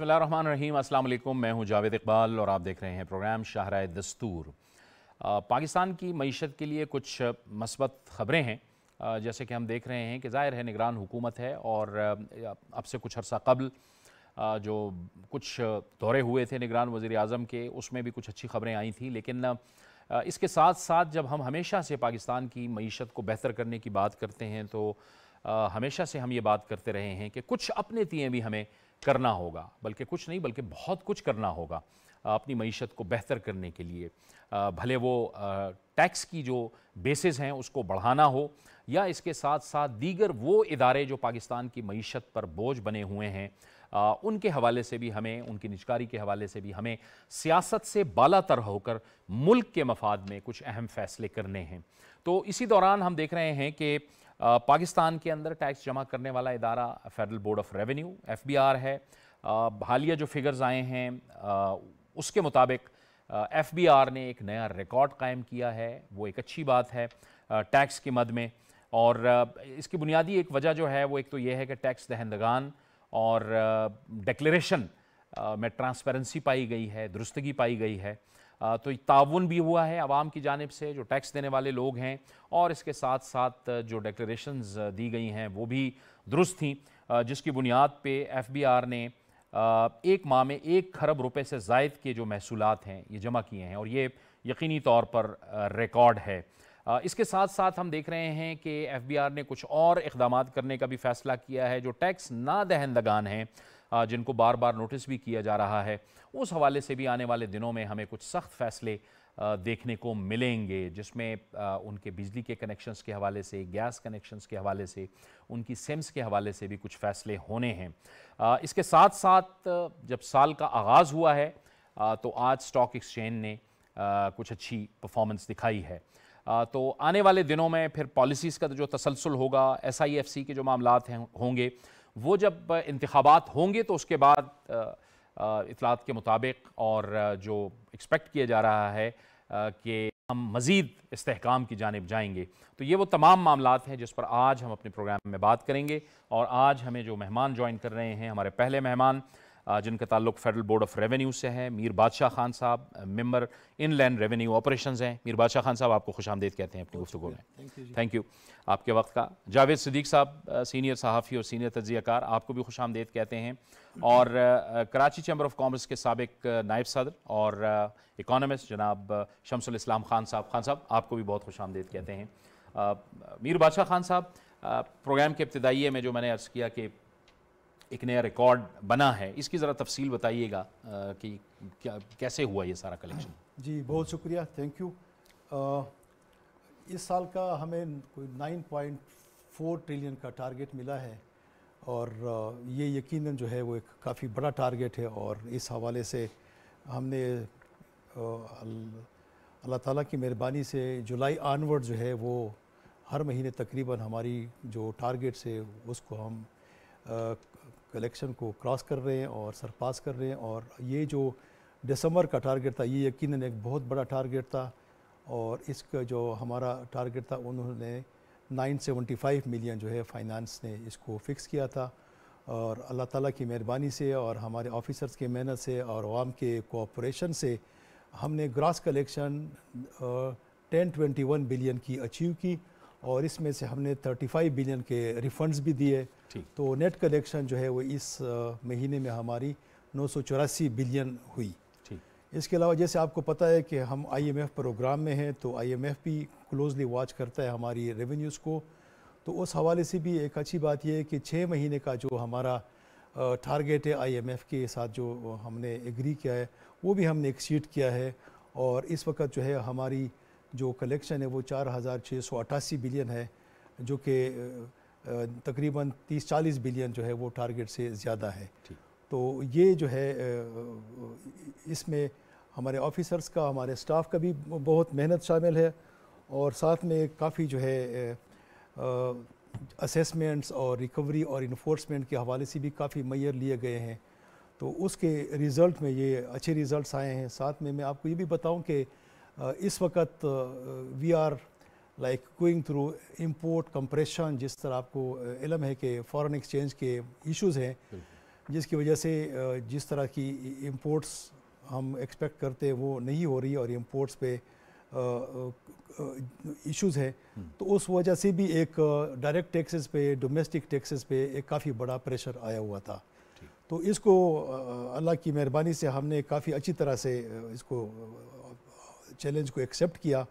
बसमीम रहीम मैं हूं जावेद इकबाल और आप देख रहे हैं प्रोग्राम शाहरा दस्तूर पाकिस्तान की मीशत के लिए कुछ मस्बत ख़बरें हैं जैसे कि हम देख रहे हैं कि ज़ाहिर है निगरान हुकूमत है और अब से कुछ अर्सा कबल जो कुछ दौरे हुए थे निगरान वज़ी अजम के उसमें भी कुछ अच्छी ख़बरें आई थी लेकिन इसके साथ साथ जब हम हमेशा से पाकिस्तान की मीशत को बेहतर करने की बात करते हैं तो हमेशा से हम ये बात करते रहे हैं कि कुछ अपने तीएँ भी हमें करना होगा बल्कि कुछ नहीं बल्कि बहुत कुछ करना होगा अपनी मीशत को बेहतर करने के लिए भले वो टैक्स की जो बेसिस हैं उसको बढ़ाना हो या इसके साथ साथ दीगर वो इदारे जो पाकिस्तान की मीशत पर बोझ बने हुए हैं उनके हवाले से भी हमें उनकी निजकारी के हवाले से भी हमें सियासत से बाला तर होकर मुल्क के मफाद में कुछ अहम फैसले करने हैं तो इसी दौरान हम देख रहे हैं कि पाकिस्तान के अंदर टैक्स जमा करने वाला इदारा federal board of revenue F है हालिया जो फिगर्स आए हैं उसके मुताबिक एफ ने एक नया रिकॉर्ड कायम किया है वो एक अच्छी बात है टैक्स के मद में और इसकी बुनियादी एक वजह जो है वो एक तो ये है कि टैक्स दहंदगान और डिक्लेरेशन में ट्रांसपेरेंसी पाई गई है दुरुस्तगी पाई गई है तो ताउन भी हुआ है आवाम की जानब से जो टैक्स देने वाले लोग हैं और इसके साथ साथ जो डेक्लेशन दी गई हैं वो भी दुरुस्त थी जिसकी बुनियाद पर एफ बी आर ने एक माह में एक खरब रुपये से जायद के जो महसूल हैं ये जमा किए हैं और ये यकीनी तौर पर रिकॉर्ड है इसके साथ साथ हम देख रहे हैं कि एफ बी आर ने कुछ और इकदाम करने का भी फैसला किया है जो टैक्स ना दहन लगान हैं जिनको बार बार नोटिस भी किया जा रहा है उस हवाले से भी आने वाले दिनों में हमें कुछ सख्त फैसले देखने को मिलेंगे जिसमें उनके बिजली के कनेक्शंस के हवाले से गैस कनेक्शंस के हवाले से उनकी सिम्स के हवाले से भी कुछ फैसले होने हैं इसके साथ साथ जब साल का आगाज़ हुआ है तो आज स्टॉक एक्सचेंज ने कुछ अच्छी परफॉर्मेंस दिखाई है तो आने वाले दिनों में फिर पॉलिसीज़ का जो तसलसल होगा एस आई एफ सी के जो मामला हैं होंगे वो जब इंतबात होंगे तो उसके बाद इतलात के मुताबिक और जो एक्सपेक्ट किया जा रहा है कि हम मज़ीद इसकाम की जानब जाएंगे तो ये वो तमाम मामला हैं जिस पर आज हम अपने प्रोग्राम में बात करेंगे और आज हमें जो मेहमान ज्वाइन कर रहे हैं हमारे पहले मेहमान जिनका ताल्लुक फेडरल बोर्ड ऑफ रेवेन्यू से है मीर बादशाह खान साहब member inland revenue operation हैं मीर बादशाह खान साहब आपको खुश आमदेद कहते हैं अपनी गुफ्तु में थैंक यू आपके वक्त का जावेद सदीक साहब सीनियर सहाफ़ी और सीनियर तजियाकार आपको भी खुश आमदेद कहते हैं और कराची चैम्बर ऑफ कॉमर्स के सबक नायब सदर और इकानमिस्ट जनाब शमसल इस्लाम खान साहब खान साहब आपको भी बहुत खुश आमदेद कहते हैं मीर बादशाह खान साहब प्रोग्राम के इब्तदाइये में जो मैंने अर्ज़ किया कि एक नया रिकॉर्ड बना है इसकी ज़रा तफसील बताइएगा कि क्या कैसे हुआ ये सारा कलेक्शन जी बहुत शुक्रिया थैंक यू इस साल का हमें कोई 9.4 ट्रिलियन का टारगेट मिला है और ये यकीनन जो है वो एक काफ़ी बड़ा टारगेट है और इस हवाले से हमने अल्लाह ताला की मेहरबानी से जुलाई आनवर्ड जो है वो हर महीने तकरीबन हमारी जो टारगेट से उसको हम इलेक्शन को क्रॉस कर रहे हैं और सरपास कर रहे हैं और ये जो दिसंबर का टारगेट था ये यकीन एक बहुत बड़ा टारगेट था और इसका जो हमारा टारगेट था उन्होंने 975 मिलियन जो है फाइनेंस ने इसको फिक्स किया था और अल्लाह ताला की मेहरबानी से और हमारे ऑफिसर्स की मेहनत से और आवाम के कोऑपरेशन से हमने gross collection ten twenty one billion की अचीव की और इसमें से हमने 35 बिलियन के रिफंड्स भी दिए तो नेट कलेक्शन जो है वो इस महीने में हमारी नौ बिलियन हुई इसके अलावा जैसे आपको पता है कि हम आईएमएफ प्रोग्राम में हैं तो आईएमएफ भी क्लोजली वॉच करता है हमारी रेवेन्यूज़ को तो उस हवाले से भी एक अच्छी बात यह है कि छः महीने का जो हमारा टारगेट है आईएमएफ के साथ जो हमने एग्री किया है वो भी हमने एक्सीड किया है और इस वक्त जो है हमारी जो कलेक्शन है वो चार हज़ार छः सौ अट्ठासी बिलियन है जो कि तकरीबन तीस चालीस बिलियन जो है वो टारगेट से ज़्यादा है तो ये जो है इसमें हमारे ऑफिसर्स का हमारे स्टाफ का भी बहुत मेहनत शामिल है और साथ में काफ़ी जो है असेसमेंट्स और रिकवरी और इन्फोर्समेंट के हवाले से भी काफ़ी मैयर लिए गए हैं तो उसके रिज़ल्ट में ये अच्छे रिज़ल्ट आए हैं साथ में मैं आपको ये भी बताऊं कि Uh, इस वक्त we are like going through import compression जिस तरह आपको uh, इलम है कि फॉरेन एक्सचेंज के इश्यूज हैं जिसकी वजह से uh, जिस तरह की इम्पोर्ट्स हम एक्सपेक्ट करते हैं वो नहीं हो रही और इम्पोर्ट्स पे इश्यूज है हम्म। तो उस वजह से भी एक डायरेक्ट टैक्सेस पे डोमेस्टिक टैक्सेस पे एक काफ़ी बड़ा प्रेशर आया हुआ था तो इसको अल्लाह की मेहरबानी से हमने काफ़ी अच्छी तरह से इसको चैलेंज को एक्सेप्ट किया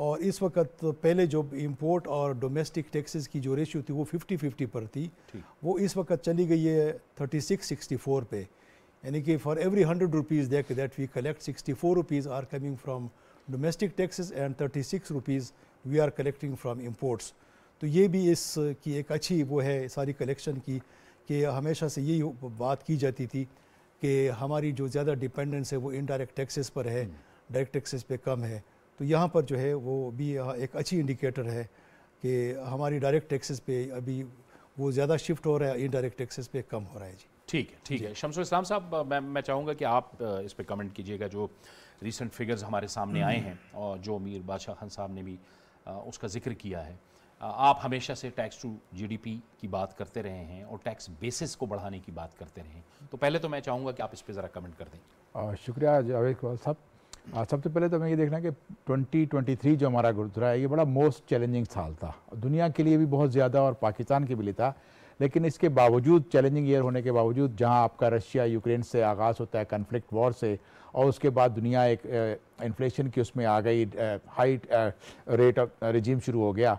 और इस वक्त पहले जो इंपोर्ट और डोमेस्टिक टैक्सेस की जो रेशियो थी वो 50 50 पर थी वो इस वक्त चली गई है 36 64 पे यानी कि फॉर एवरी हंड्रेड रुपीज़ देख that we collect 64 rupees are coming from domestic taxes and 36 rupees we are collecting from imports तो ये भी इसकी एक अच्छी वो है सारी कलेक्शन की कि हमेशा से यही बात की जाती थी कि हमारी जो ज़्यादा डिपेंडेंस है वो इनडायरेक्ट टैक्सेस पर है hmm. डायरेक्ट टैक्सेस पे कम है तो यहाँ पर जो है वो भी एक अच्छी इंडिकेटर है कि हमारी डायरेक्ट टैक्सेस पे अभी वो ज़्यादा शिफ्ट हो रहा है इनडायरेक्ट टैक्सेस पे कम हो रहा है जी ठीक है ठीक है शमसुल इस्लाम साहब मैं मैं चाहूँगा कि आप इस पर कमेंट कीजिएगा जो रिसेंट फिगर्स हमारे सामने आए हम्म। हैं और जो मीर बादशाह खान साहब ने भी उसका जिक्र किया है आप हमेशा से टैक्स टू जीडीपी की बात करते रहे हैं और टैक्स बेसिस को बढ़ाने की बात करते रहे हैं तो पहले तो मैं चाहूँगा कि आप इस पर ज़रा कमेंट कर दें शुक्रिया जावेद कुमार साहब आज सबसे पहले तो हमें ये देखना कि 2023 जो हमारा गुजरा है ये बड़ा मोस्ट चैलेंजिंग साल था दुनिया के लिए भी बहुत ज़्यादा और पाकिस्तान के भी लिए था लेकिन इसके बावजूद चैलेंजिंग ईयर होने के बावजूद जहां आपका रशिया यूक्रेन से आगाज़ होता है कन्फ्लिक्ट वॉर से और उसके बाद दुनिया एक इन्फ्लेशन की उसमें आ गई हाई रेट ऑफ रिजीम शुरू हो गया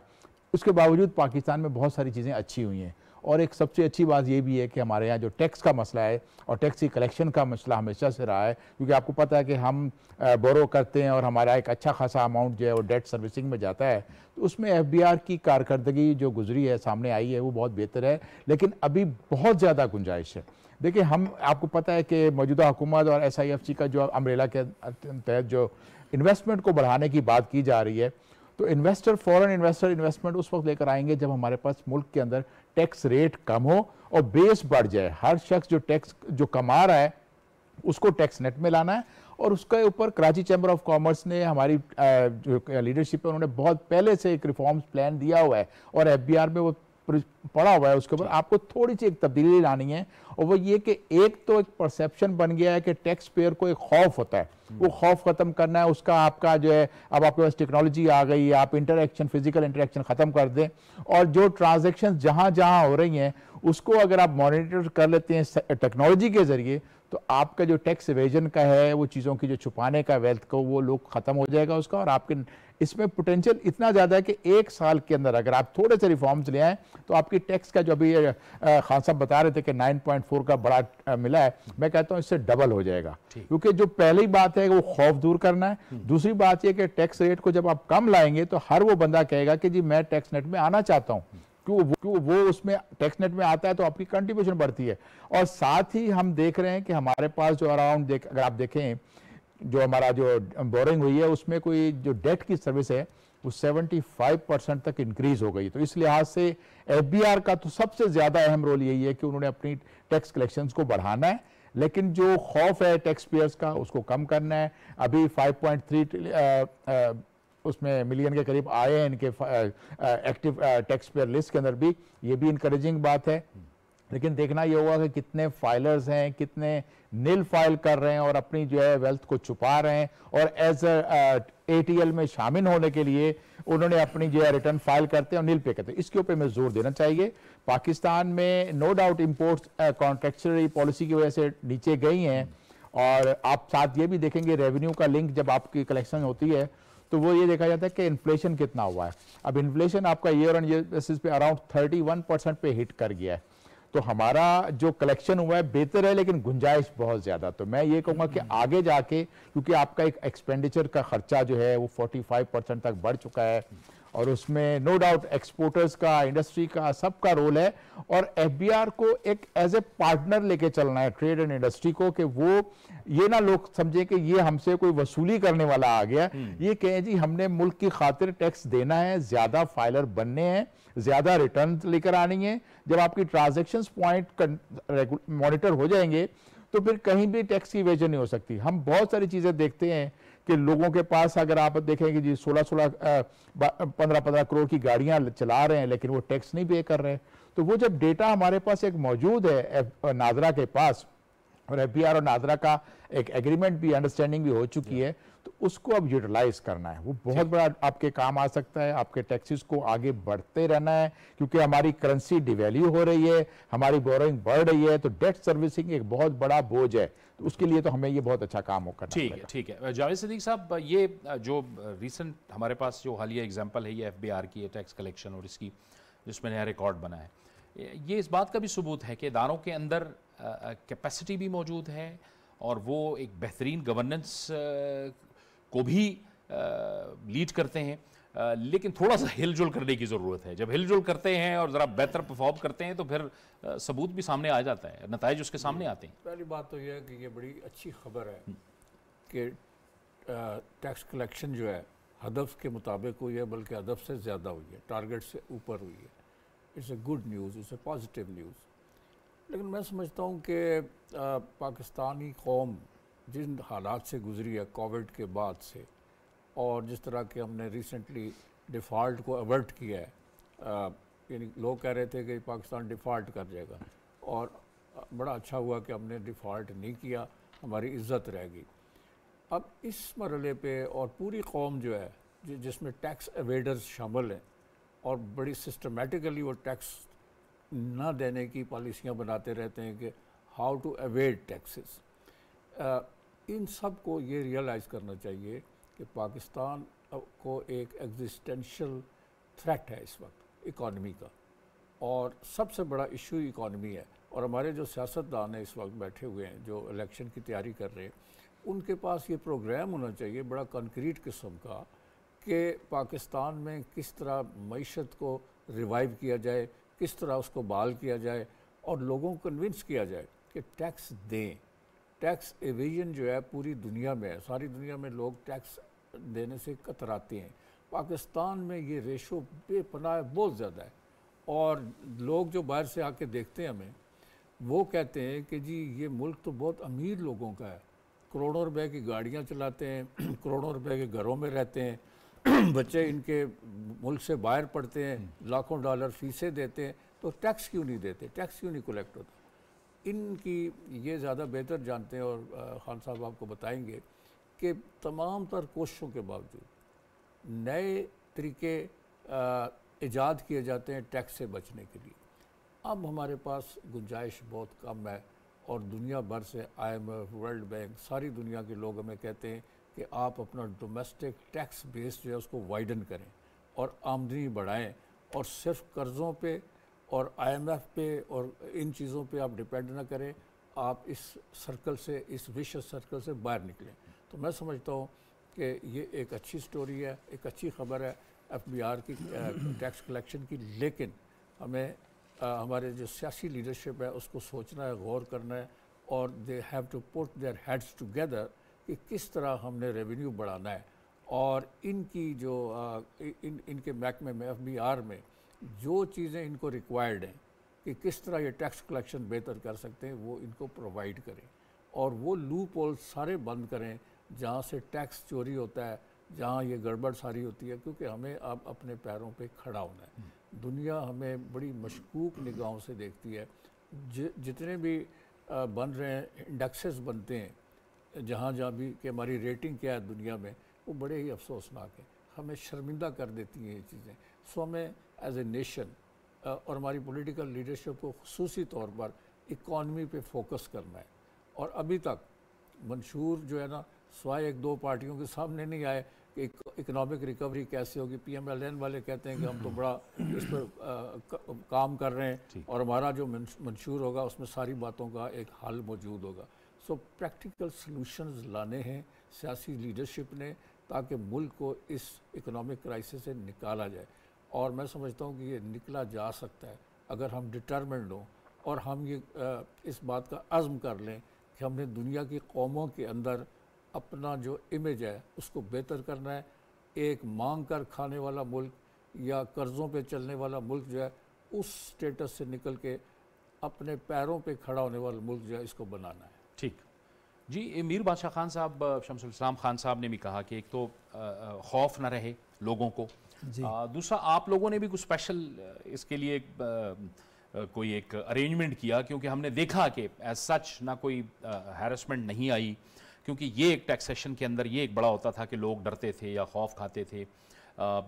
उसके बावजूद पाकिस्तान में बहुत सारी चीज़ें अच्छी हुई हैं और एक सबसे अच्छी बात यह भी है कि हमारे यहाँ जो टैक्स का मसला है और टैक्स की कलेक्शन का मसला हमेशा से रहा है क्योंकि आपको पता है कि हम बोरो करते हैं और हमारा एक अच्छा खासा अमाउंट जो है वो डेट सर्विसिंग में जाता है तो उसमें एफ की कारकर्दगी जो गुजरी है सामने आई है वो बहुत बेहतर है लेकिन अभी बहुत ज़्यादा गुंजाइश है देखिए हम आपको पता है कि मौजूदा हुकूमत और एस का जो अम्ब्रेला के तहत जो इन्वेस्टमेंट को बढ़ाने की बात की जा रही है तो इन्वेस्टर फॉरेन इन्वेस्टर इन्वेस्टमेंट उस वक्त लेकर आएंगे जब हमारे पास मुल्क के अंदर टैक्स रेट कम हो और बेस बढ़ जाए हर शख्स जो टैक्स जो कमा रहा है उसको टैक्स नेट में लाना है और उसके ऊपर कराची चैम्बर ऑफ कॉमर्स ने हमारी जो लीडरशिप है उन्होंने बहुत पहले से एक रिफॉर्म्स प्लान दिया हुआ है और एफ में वो पड़ा हुआ है उसके ऊपर आपको थोड़ी सी एक तब्दीली लानी है और वो ये कि एक तो एक परसेप्शन बन गया है कि टैक्स पेयर को एक खौफ होता है हम्म। वो खौफ खत्म करना है उसका आपका जो है अब आपके पास टेक्नोलॉजी आ गई है आप इंटरेक्शन फिजिकल इंटरेक्शन खत्म कर दें और जो ट्रांजेक्शन जहां जहां हो रही हैं उसको अगर आप मॉनिटर कर लेते हैं टेक्नोलॉजी के जरिए तो आपका जो टैक्स इवेजन का है वो चीज़ों की जो छुपाने का वेल्थ को वो लोग ख़त्म हो जाएगा उसका और आपके इसमें पोटेंशियल इतना ज़्यादा है कि एक साल के अंदर अगर आप थोड़े से रिफॉर्म्स ले आएँ तो आपकी टैक्स का जो अभी खान साहब बता रहे थे कि 9.4 का बड़ा मिला है मैं कहता हूँ इससे डबल हो जाएगा क्योंकि जो पहली बात है वो खौफ दूर करना है हम्म। दूसरी बात यह कि टैक्स रेट को जब आप कम लाएंगे तो हर वो बंदा कहेगा कि जी मैं टैक्स नेट में आना चाहता हूँ क्यों वो, क्यों वो उसमें टैक्स नेट में आता है तो आपकी कंट्रीब्यूशन बढ़ती है और साथ ही हम देख रहे हैं कि हमारे पास जो अराउंड देख अगर आप देखें जो हमारा जो बोरिंग हुई है उसमें कोई जो डेट की सर्विस है वो 75 परसेंट तक इंक्रीज हो गई तो इस लिहाज से एफ का तो सबसे ज़्यादा अहम रोल यही है कि उन्होंने अपनी टैक्स कलेक्शन को बढ़ाना है लेकिन जो खौफ है टैक्स पेयर्स का उसको कम करना है अभी 5.3 उसमें मिलियन के करीब आए हैं इनके एक्टिव टैक्स पेयर लिस्ट के अंदर भी ये भी इंकरेजिंग बात है लेकिन देखना ये होगा कि कितने फाइलर्स हैं कितने नील फाइल कर रहे हैं और अपनी जो है वेल्थ को छुपा रहे हैं और एज एटीएल में शामिल होने के लिए उन्होंने अपनी जो है रिटर्न फाइल करते हैं और नील पे करते हैं इसके ऊपर हमें जोर देना चाहिए पाकिस्तान में no doubt import contractionary policy की वजह से नीचे गई हैं और आप साथ ये भी देखेंगे रेवेन्यू का लिंक जब आपकी कलेक्शन होती है तो वो ये देखा जाता है कि इन्फ्लेशन कितना हुआ है अब इन्फ्लेशन आपका ईयर ऑन ईयर बेसिस पे अराउंड 31 परसेंट पे हिट कर गया है तो हमारा जो कलेक्शन हुआ है बेहतर है लेकिन गुंजाइश बहुत ज़्यादा तो मैं ये कहूंगा कि हम्म। आगे जाके क्योंकि आपका एक एक्सपेंडिचर का खर्चा जो है वो 45 परसेंट तक बढ़ चुका है और उसमें नो डाउट एक्सपोर्टर्स का इंडस्ट्री का सबका रोल है और एफबीआर को एक एज ए पार्टनर लेके चलना है ट्रेड एंड इंडस्ट्री को कि वो ये ना लोग समझे कि ये हमसे कोई वसूली करने वाला आ गया हम्म। ये कहें जी हमने मुल्क की खातिर टैक्स देना है ज़्यादा फाइलर बनने हैं ज़्यादा रिटर्न लेकर आनी है जब आपकी ट्रांजेक्शन पॉइंट मॉनिटर हो जाएंगे तो फिर कहीं भी टैक्स की वेजन नहीं हो सकती हम बहुत सारी चीज़ें देखते हैं कि लोगों के पास अगर आप देखें कि जी सोलह सोलह पंद्रह पंद्रह करोड़ की गाड़ियां चला रहे हैं लेकिन वो टैक्स नहीं पे कर रहे तो वो जब डेटा हमारे पास एक मौजूद है नाजरा के पास और एफ और नाजरा का एक एग्रीमेंट भी अंडरस्टैंडिंग भी हो चुकी है उसको अब यूटिलाइज करना है वो बहुत बड़ा आपके काम आ सकता है आपके टैक्सेस को आगे बढ़ते रहना है क्योंकि हमारी करेंसी डिवेल्यू हो रही है हमारी बोरिंग बढ़ रही है तो डेट सर्विसिंग एक बहुत बड़ा बोझ है तो उसके लिए तो हमें ये बहुत अच्छा काम होगा ठीक है ठीक है जावेद सदीक साहब ये जो रिसेंट हमारे पास जो हालिया एग्जाम्पल है ये एफ की है टैक्स कलेक्शन और इसकी जिसमें नया रिकॉर्ड बना है ये इस बात का भी सबूत है कि इदारों के अंदर कैपेसिटी भी मौजूद है और वो एक बेहतरीन गवर्नेंस को भी लीड करते हैं लेकिन थोड़ा सा हिलजुल करने की ज़रूरत है जब हिलजुल करते हैं और ज़रा बेहतर परफॉर्म करते हैं तो फिर सबूत भी सामने आ जाता है नतज उसके सामने आते हैं पहली बात तो यह है कि ये बड़ी अच्छी खबर है हम्म। कि टैक्स कलेक्शन जो है हदफ के मुताबिक हुई है बल्कि हदफ से ज़्यादा हुई है टारगेट से ऊपर हुई है it's a good news it's a positive news लेकिन मैं समझता हूँ कि पाकिस्तानी कौम जिन हालात से गुजरी है कोविड के बाद से और जिस तरह के हमने रिसेंटली डिफ़ाल्ट को अवर्ट किया है यानी लोग कह रहे थे कि पाकिस्तान डिफ़ॉल्ट कर जाएगा और बड़ा अच्छा हुआ कि हमने डिफ़ाल्ट नहीं किया हमारी इज्जत रहेगी अब इस मरल पे और पूरी कौम जो है जि जिसमें टैक्स एवेडर्स शामिल हैं और बड़ी सिस्टमेटिकली वो टैक्स ना देने की पॉलिसियाँ बनाते रहते हैं कि हाउ टू अवेड टैक्सेस इन सब को ये रियलाइज़ करना चाहिए कि पाकिस्तान को एक एग्जिस्टेंशल थ्रेट है इस वक्त इकॉनमी का और सबसे बड़ा इशू इकॉनमी है और हमारे जो सियासतदान हैं इस वक्त बैठे हुए हैं जो इलेक्शन की तैयारी कर रहे हैं उनके पास ये प्रोग्राम होना चाहिए बड़ा कंक्रीट किस्म का कि पाकिस्तान में किस तरह मीशत को रिवाइव किया जाए किस तरह उसको बहाल किया जाए और लोगों को कन्विंस किया जाए कि टैक्स दें टैक्स एविजन जो है पूरी दुनिया में है सारी दुनिया में लोग टैक्स देने से कतराते हैं पाकिस्तान में ये रेशो बेपनाह बहुत ज़्यादा है और लोग जो बाहर से आके देखते हैं हमें वो कहते हैं कि जी ये मुल्क तो बहुत अमीर लोगों का है करोड़ों रुपए की गाड़ियाँ चलाते हैं करोड़ों रुपए के घरों में रहते हैं बच्चे इनके मुल्क से बाहर पढ़ते हैं हम्म। लाखों डॉलर फीसें देते हैं तो टैक्स क्यों नहीं देते टैक्स क्यों नहीं कलेक्ट होता इनकी ये ज़्यादा बेहतर जानते हैं और ख़ान साहब आपको बताएंगे कि तमाम तर कोशिशों के बावजूद नए तरीके ईजाद किए जाते हैं टैक्स से बचने के लिए अब हमारे पास गुंजाइश बहुत कम है और दुनिया भर से आईएमएफ वर्ल्ड बैंक सारी दुनिया के लोग हमें कहते हैं कि आप अपना डोमेस्टिक टैक्स बेस जो है उसको वाइडन करें और आमदनी बढ़ाएं और सिर्फ कर्ज़ों पे और आईएमएफ पे और इन चीज़ों पे आप डिपेंड ना करें आप इस सर्कल से इस विश्व सर्कल से बाहर निकलें तो मैं समझता हूँ कि ये एक अच्छी स्टोरी है एक अच्छी खबर है एफबीआर की टैक्स कलेक्शन की लेकिन हमें आ, हमारे जो सियासी लीडरशिप है उसको सोचना है गौर करना है और they have to put their heads together कि किस तरह हमने रेवेन्यू बढ़ाना है और इनकी जो आ, इन इनके महकमे में एफ बी आर में जो चीज़ें इनको रिक्वायर्ड हैं कि किस तरह ये टैक्स कलेक्शन बेहतर कर सकते हैं वो इनको प्रोवाइड करें और वो लूप होल सारे बंद करें जहाँ से टैक्स चोरी होता है जहाँ ये गड़बड़ सारी होती है क्योंकि हमें अब अपने पैरों पे खड़ा होना है दुनिया हमें बड़ी मशकूक निगाहों से देखती है जितने भी आ, बन रहे हैं इंडेक्सेस बनते हैं जहाँ जहाँ भी कि हमारी रेटिंग क्या है दुनिया में वो बड़े ही अफसोसनाक है हमें शर्मिंदा कर देती हैं ये चीज़ें सो हमें एज ए नेशन और हमारी पॉलिटिकल लीडरशिप को खसूस तौर पर इकॉनमी पे फोकस करना है और अभी तक मंशूर जो है ना स्वाय एक दो पार्टियों के सामने नहीं आए कि इकोनॉमिक रिकवरी कैसे होगी पीएमएलएन वाले कहते हैं कि हम तो बड़ा इस पर uh, काम कर रहे हैं और हमारा जो मंशूर होगा उसमें सारी बातों का एक हल मौजूद होगा सो प्रैक्टिकल सॉल्यूशंस लाने हैं सियासी लीडरशिप ने ताकि मुल्क को इस इकोनॉमिक क्राइसिस से निकाला जाए और मैं समझता हूँ कि ये निकला जा सकता है अगर हम डिटर्मेंड हों और हम ये इस बात का आजम कर लें कि हमने दुनिया की कौमों के अंदर अपना जो इमेज है उसको बेहतर करना है एक मांग कर खाने वाला मुल्क या कर्ज़ों पे चलने वाला मुल्क जो है उस स्टेटस से निकल के अपने पैरों पे खड़ा होने वाला मुल्क जो है इसको बनाना है ठीक जी मीर बादशाह खान साहब शमसम खान साहब ने भी कहा कि एक तो खौफ ना रहे लोगों को आ, दूसरा आप लोगों ने भी कुछ स्पेशल इसके लिए आ, कोई एक अरेंजमेंट किया क्योंकि हमने देखा कि एज सच ना कोई हैरेसमेंट नहीं आई क्योंकि ये एक टैक्सेशन के अंदर ये एक बड़ा होता था कि लोग डरते थे या खौफ खाते थे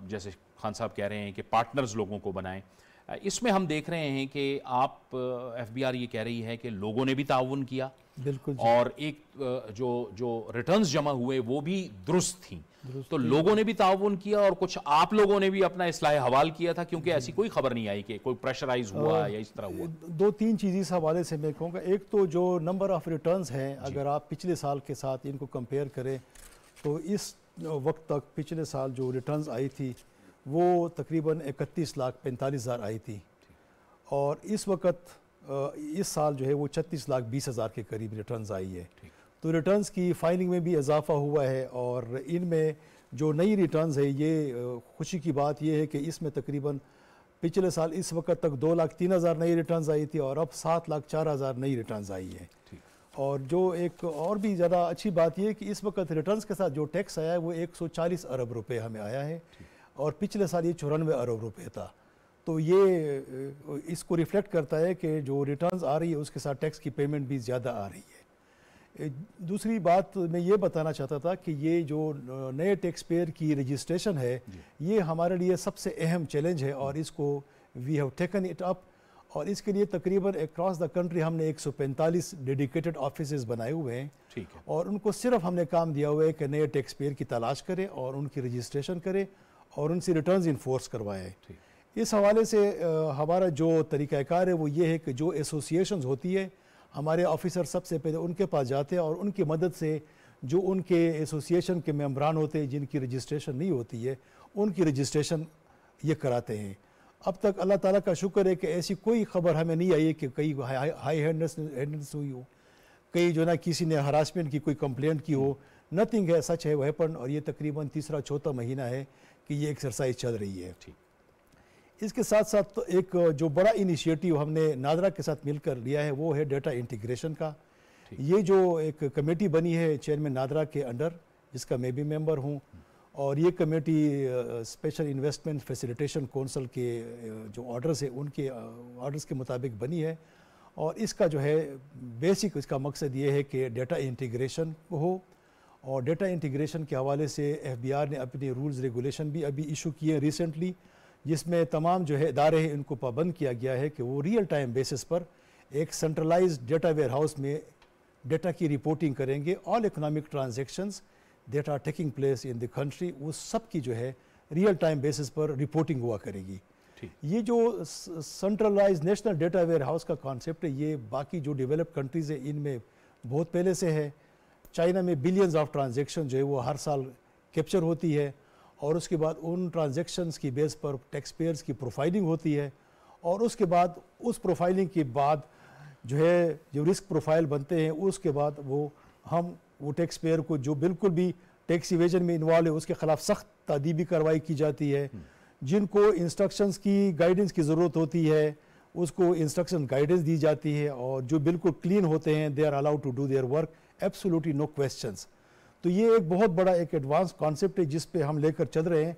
जैसे खान साहब कह रहे हैं कि पार्टनर्स लोगों को बनाएं इसमें हम देख रहे हैं कि आप एफ बी आर ये कह रही है कि लोगों ने भी ताउन किया बिल्कुल और एक जो जो रिटर्न्स जमा हुए वो भी दुरुस्त थी दुरुस्त तो लोगों ने भी ताउन किया और कुछ आप लोगों ने भी अपना इसलाह हवाल किया था क्योंकि ऐसी कोई खबर नहीं आई कि कोई प्रेशराइज हुआ या इस तरह हुआ दो तीन चीज़ इस हवाले से मैं कहूँगा एक तो जो नंबर ऑफ रिटर्न्स हैं अगर आप पिछले साल के साथ इनको कंपेयर करें तो इस वक्त तक पिछले साल जो रिटर्न आई थी वो तकरीबन इकतीस लाख पैंतालीस हज़ार आई थी और इस वक्त इस साल जो है वो छत्तीस लाख बीस हज़ार के करीब रिटर्न्स आई है तो रिटर्न्स की फाइलिंग में भी इजाफा हुआ है और इनमें जो नई रिटर्न्स है ये खुशी की बात ये है कि इसमें तकरीबन पिछले साल इस वक्त तक दो लाख तीन हज़ार नई रिटर्न्स आई थी और अब सात लाख चार हज़ार नई रिटर्न्स आई है और जो एक और भी ज़्यादा अच्छी बात यह है कि इस वक्त रिटर्न्स के साथ जो टैक्स आया है वो चालीस अरब रुपये हमें आया है और पिछले साल ये चौरानवे अरब रुपये था तो ये इसको रिफ्लेक्ट करता है कि जो रिटर्न्स आ रही है उसके साथ टैक्स की पेमेंट भी ज़्यादा आ रही है दूसरी बात मैं ये बताना चाहता था कि ये जो नए टैक्स पेयर की रजिस्ट्रेशन है ये हमारे लिए सबसे अहम चैलेंज है और इसको we have taken it up और इसके लिए तकरीबन अक्रॉस द कंट्री हमने 145 डेडिकेटेड ऑफिस बनाए हुए हैं ठीक है और उनको सिर्फ हमने काम दिया हुआ है कि नए टैक्स पेयर की तलाश करें और उनकी रजिस्ट्रेशन करें और उनसे रिटर्न इन्फोर्स करवाएँ इस हवाले से हमारा जो तरीक़ाकार है वो ये है कि जो एसोसिएशन होती है हमारे ऑफिसर सबसे पहले उनके पास जाते हैं और उनकी मदद से जो उनके एसोसिएशन के मेम्बरान होते हैं जिनकी रजिस्ट्रेशन नहीं होती है उनकी रजिस्ट्रेशन ये कराते हैं अब तक अल्लाह ताला का शुक्र है कि ऐसी कोई खबर हमें नहीं आई है कि कई हाई हैंडनेस हुई हो कई जो ना किसी ने हरासमेंट की कोई कंप्लेंट की हो नथिंग है सच है वहपन और ये तकरीबन तीसरा चौथा महीना है कि ये एक्सरसाइज चल रही है ठीक इसके साथ साथ तो एक जो बड़ा इनिशिएटिव हमने नादरा के साथ मिलकर लिया है वो है डेटा इंटीग्रेशन का ये जो एक कमेटी बनी है चेयरमैन नादरा के अंडर जिसका मैं भी मेंबर हूँ और ये committee special investment facilitation council के जो ऑर्डर्स है उनके ऑर्डर्स के मुताबिक बनी है और इसका जो है बेसिक इसका मकसद ये है कि डेटा इंटीग्रेशन हो और डेटा इंटीग्रेशन के हवाले से एफबीआर ने अपने रूल्स रेगुलेशन भी अभी इशू किए रिसेंटली जिसमें तमाम जो है इदारे हैं इनको पाबंद किया गया है कि वो रियल टाइम बेसिस पर एक सेंट्रलाइज डेटा वेयर हाउस में डेटा की रिपोर्टिंग करेंगे all economic transactions data are taking place in the country उस सब की जो है रियल टाइम बेसिस पर रिपोर्टिंग हुआ करेगी ये जो centralize national data warehouse का कॉन्सेप्ट है ये बाकी जो डेवलप्ड कंट्रीज़ है इनमें बहुत पहले से है चाइना में बिलियंस ऑफ ट्रांजेक्शन जो है वो हर साल कैप्चर होती है और उसके बाद उन ट्रांजेक्शन्स की बेस पर टैक्स पेयर्स की प्रोफाइलिंग होती है और उसके बाद उस प्रोफाइलिंग के बाद जो है जो रिस्क प्रोफाइल बनते हैं उसके बाद वो हम वो टैक्स पेयर को जो बिल्कुल भी टैक्स इवेजन में इन्वॉल्व है उसके खिलाफ सख्त तदीबी कार्रवाई की जाती है हम्म। जिनको इंस्ट्रक्शंस की गाइडेंस की ज़रूरत होती है उसको इंस्ट्रक्शन गाइडेंस दी जाती है और जो बिल्कुल क्लीन होते हैं they are allowed to do their work absolutely no questions तो ये एक बहुत बड़ा एक एडवांस कॉन्सेप्ट है जिस पे हम लेकर चल रहे हैं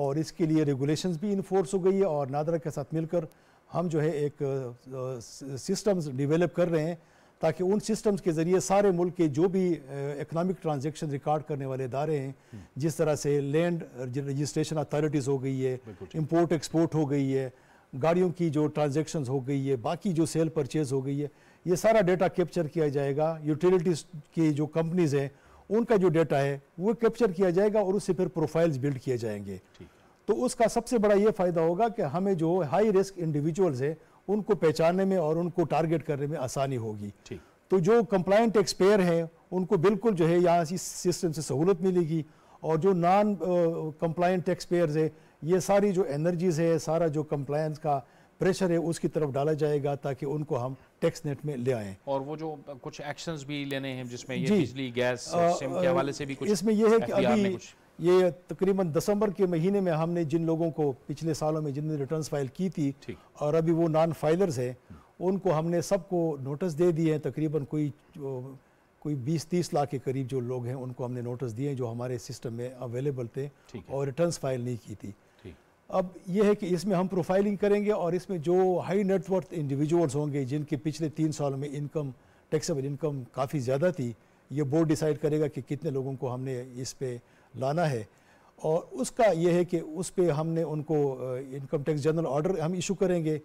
और इसके लिए रेगुलेशंस भी इन्फोर्स हो गई है और नादरा के साथ मिलकर हम जो है एक सिस्टम्स डिवेलप कर रहे हैं ताकि उन सिस्टम्स के ज़रिए सारे मुल्क के जो भी इकनॉमिक ट्रांजेक्शन रिकॉर्ड करने वाले इदारे हैं हम्म। जिस तरह से लैंड रजिस्ट्रेशन अथॉरिटीज़ हो गई है इम्पोर्ट एक्सपोर्ट हो गई है गाड़ियों की जो ट्रांजेक्शन हो गई है बाकी जो सेल परचेज़ हो गई है ये सारा डेटा कैप्चर किया जाएगा यूटिलिटीज़ की जो कंपनीज़ हैं उनका जो डेटा है वो कैप्चर किया जाएगा और उससे फिर प्रोफाइल्स बिल्ड किए जाएंगे तो उसका सबसे बड़ा ये फ़ायदा होगा कि हमें जो हाई रिस्क इंडिविजुअल्स हैं उनको पहचानने में और उनको टारगेट करने में आसानी होगी तो जो कंप्लाइंट एक्सपेयर हैं उनको बिल्कुल जो है यहाँ इस सिस्टम से सहूलत मिलेगी और जो नॉन कंप्लाइंट टैक्सपेयर है ये सारी जो एनर्जीज है सारा जो कंप्लायंस का प्रेशर है उसकी तरफ डाला जाएगा ताकि उनको हम टैक्स नेट में ले आए और वो जो कुछ एक्शंस भी लेने हैं जिसमें ये बिजली गैस सिम के हवाले से भी कुछ इसमें ये है कि अभी ये तकरीबन दिसंबर के महीने में हमने जिन लोगों को पिछले सालों में जिनने रिटर्न फाइल की थी और अभी वो नॉन फाइलर्स हैं उनको हमने सबको नोटिस दे दिए हैं तकरीबन कोई कोई बीस तीस लाख के करीब जो लोग हैं उनको हमने नोटिस दिए हैं जो हमारे सिस्टम में अवेलेबल थे और रिटर्न फाइल नहीं की थी अब यह है कि इसमें हम प्रोफाइलिंग करेंगे और इसमें जो हाई नेटवर्थ इंडिविजुअल्स होंगे जिनके पिछले तीन साल में इनकम टैक्सेबल इनकम काफ़ी ज़्यादा थी ये बोर्ड डिसाइड करेगा कि कितने लोगों को हमने इस पर लाना है और उसका यह है कि उस पर हमने उनको इनकम टैक्स जनरल ऑर्डर हम इशू करेंगे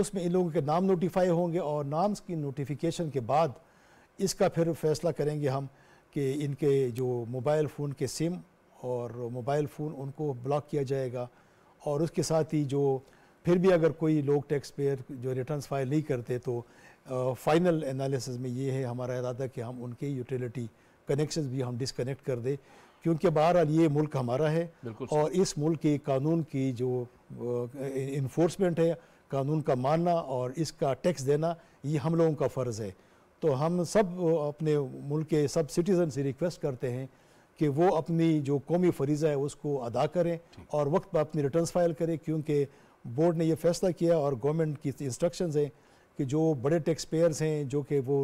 उसमें इन लोगों के नाम नोटिफाई होंगे और नाम्स की नोटिफिकेशन के बाद इसका फिर फैसला करेंगे हम कि इनके जो मोबाइल फ़ोन के सिम और मोबाइल फ़ोन उनको ब्लॉक किया जाएगा और उसके साथ ही जो फिर भी अगर कोई लोग टैक्स पेयर जो रिटर्न फाइल नहीं करते तो फाइनल एनालिसिस में ये है हमारा इरादा कि हम उनके यूटिलिटी कनेक्शन भी हम डिसकनेक्ट कर दें क्योंकि बहरहाल ये मुल्क हमारा है और इस मुल्क के कानून की जो इन्फोर्समेंट है कानून का मानना और इसका टैक्स देना ये हम लोगों का फ़र्ज़ है तो हम सब अपने मुल्क के सब सिटीज़न से रिक्वेस्ट करते हैं कि वो अपनी जो कौमी फरीज़ा है उसको अदा करें और वक्त पर अपनी रिटर्न फाइल करें क्योंकि बोर्ड ने यह फैसला किया और गवर्नमेंट की इंस्ट्रक्शन हैं कि जो बड़े टैक्स पेयर्स हैं जो कि वो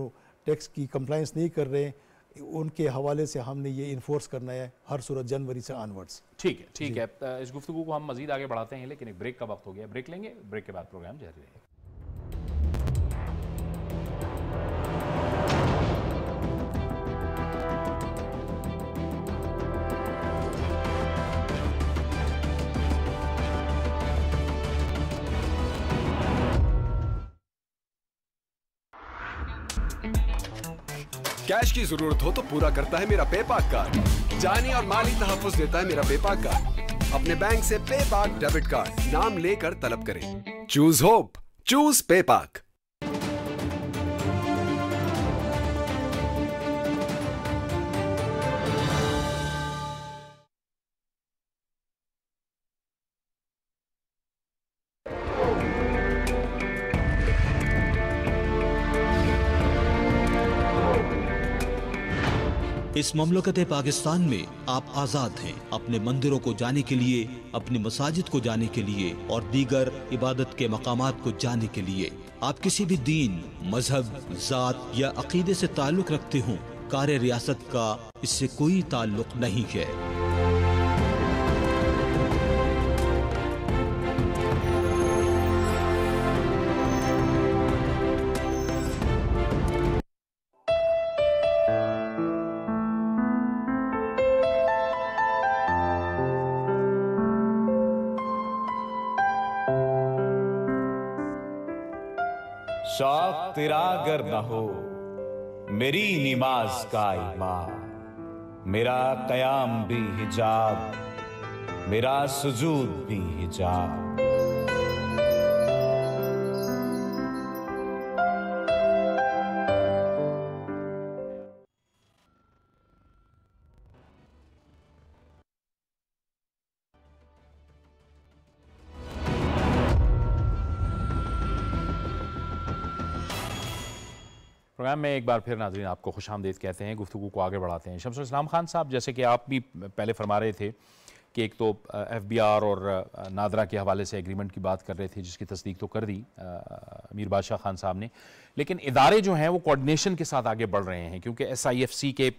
टैक्स की कंप्लाइंस नहीं कर रहे उनके हवाले से हमने ये इन्फोर्स करना है हर सूरत जनवरी से ऑनवर्ड्स ठीक है ठीक है इस गुफ्तु को हम मजीद आगे बढ़ाते हैं लेकिन एक ब्रेक का वक्त हो गया ब्रेक लेंगे ब्रेक के बाद प्रोग्राम जारी रहेगा कैश की जरूरत हो तो पूरा करता है मेरा पेपाक कार्ड जानी और माली तहफुज देता है मेरा पेपाक कार्ड अपने बैंक से पेपाक डेबिट कार्ड नाम लेकर तलब करें चूज होप चूज पेपाक इस ममलकत पाकिस्तान में आप आज़ाद हैं अपने मंदिरों को जाने के लिए अपनी मसाजिद को जाने के लिए और दीगर इबादत के मकाम को जाने के लिए आप किसी भी दीन मजहब ज़ात या अकीदे से ताल्लुक़ रखते हों कार रियासत का इससे कोई ताल्लुक नहीं है तेरा अगर न हो मेरी नमाज का इमाम मेरा कयाम भी हिजाब मेरा सुजूद भी हिजाब में एक बार फिर नाजरीन आपको खुश आमदेद कहते हैं गुफ्तु को आगे बढ़ाते हैं शमस इस्लाम खान साहब जैसे कि आप भी पहले फरमा रहे थे कि एक तो एफ बी आर और नादरा के हवाले से एग्रीमेंट की बात कर रहे थे जिसकी तस्दीक तो कर दी अमीर बादशाह खान साहब ने लेकिन इदारे जो हैं वो कोऑर्डिनेशन के साथ आगे बढ़ रहे हैं क्योंकि एस आई एफ सी के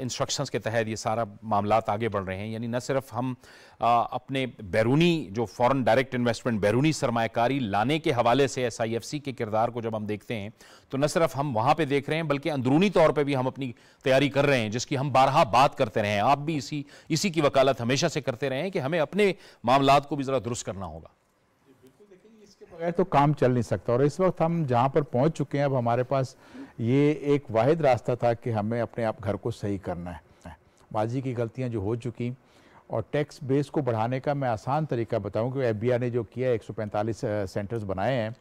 इंस्ट्रक्शंस के तहत ये सारा मामला आगे बढ़ रहे हैं यानी न सिर्फ हम आ, अपने बैरूनी जो फॉरेन डायरेक्ट इन्वेस्टमेंट बैरूनी सरमाकारी लाने के हवाले से एस के किरदार को जब हम देखते हैं तो न सिर्फ हम वहाँ पर देख रहे हैं बल्कि अंदरूनी तौर पर भी हम अपनी तैयारी कर रहे हैं जिसकी हम बारहा बात करते रहे हैं आप भी इसी इसी की वकालत हमेशा से करते रहे हैं कि हमें अपने मामला को भी ज़रा दुरुस्त करना होगा बगैर तो काम चल नहीं सकता और इस वक्त हम जहाँ पर पहुँच चुके हैं अब हमारे पास ये एक वाद रास्ता था कि हमें अपने आप घर को सही करना है माजी की गलतियाँ जो हो चुकी और टैक्स बेस को बढ़ाने का मैं आसान तरीका बताऊं कि एफ ने जो किया है 145 सेंटर्स बनाए हैं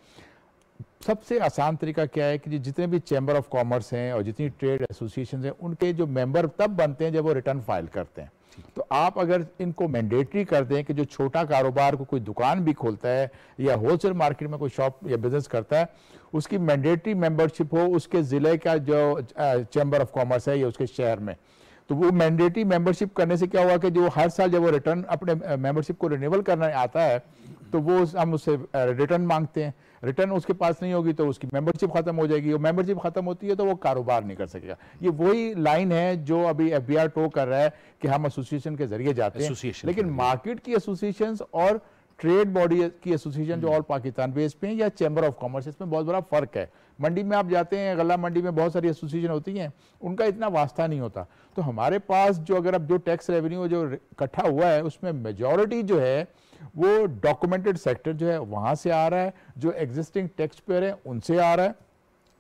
सबसे आसान तरीका क्या है कि जितने भी चैम्बर ऑफ कॉमर्स हैं और जितनी ट्रेड एसोसिएशन हैं उनके जो मेंबर तब बनते हैं जब वो रिटर्न फाइल करते हैं तो आप अगर इनको मैंडेटरी कर दें कि जो छोटा कारोबार को कोई दुकान भी खोलता है या होलसेल मार्केट में कोई शॉप या बिजनेस करता है उसकी मैंडेटरी मेंबरशिप हो उसके ज़िले का जो चैम्बर ऑफ कॉमर्स है या उसके शहर में तो वो मैंडेटरी मेंबरशिप करने से क्या हुआ कि जो हर साल जब वो रिटर्न अपने मेंबरशिप को रिन्यूअल करना आता है तो वो हम उससे रिटर्न मांगते हैं रिटर्न उसके पास नहीं होगी तो उसकी मेंबरशिप ख़त्म हो जाएगी और मेंबरशिप ख़त्म होती है तो वो कारोबार नहीं कर सकेगा ये वही लाइन है जो अभी एफ बी आर टो कर रहा है कि हम एसोसिएशन के जरिए जाते हैं लेकिन मार्केट की एसोसिएशन और ट्रेड बॉडी की एसोसिएशन जो ऑल हम्म। पाकिस्तान बेस्ड पे हैं या चैम्बर ऑफ कॉमर्स इसमें बहुत बड़ा फर्क है मंडी में आप जाते हैं गला मंडी में बहुत सारी एसोसिएशन होती हैं उनका इतना वास्ता नहीं होता तो हमारे पास जो अगर अब जो टैक्स रेवेन्यू जो इकट्ठा हुआ है उसमें मेजोरिटी जो है वो डॉक्यूमेंटेड सेक्टर जो है वहाँ से आ रहा है जो एग्जिस्टिंग टैक्स पेयर है उनसे आ रहा है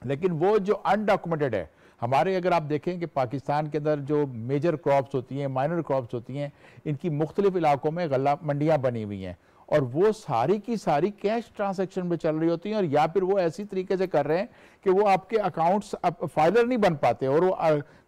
लेकिन वो जो अनडॉक्यूमेंटेड है हमारे अगर आप देखें कि पाकिस्तान के अंदर जो मेजर क्रॉप्स होती हैं माइनर क्रॉप्स होती हैं इनकी मुख्तलिफ इलाकों में गला मंडियाँ बनी हुई हैं और वो सारी की सारी कैश ट्रांजेक्शन में चल रही होती हैं और या फिर वो ऐसी तरीके से कर रहे हैं कि वो आपके अकाउंट्स आप फाइलर नहीं बन पाते और वो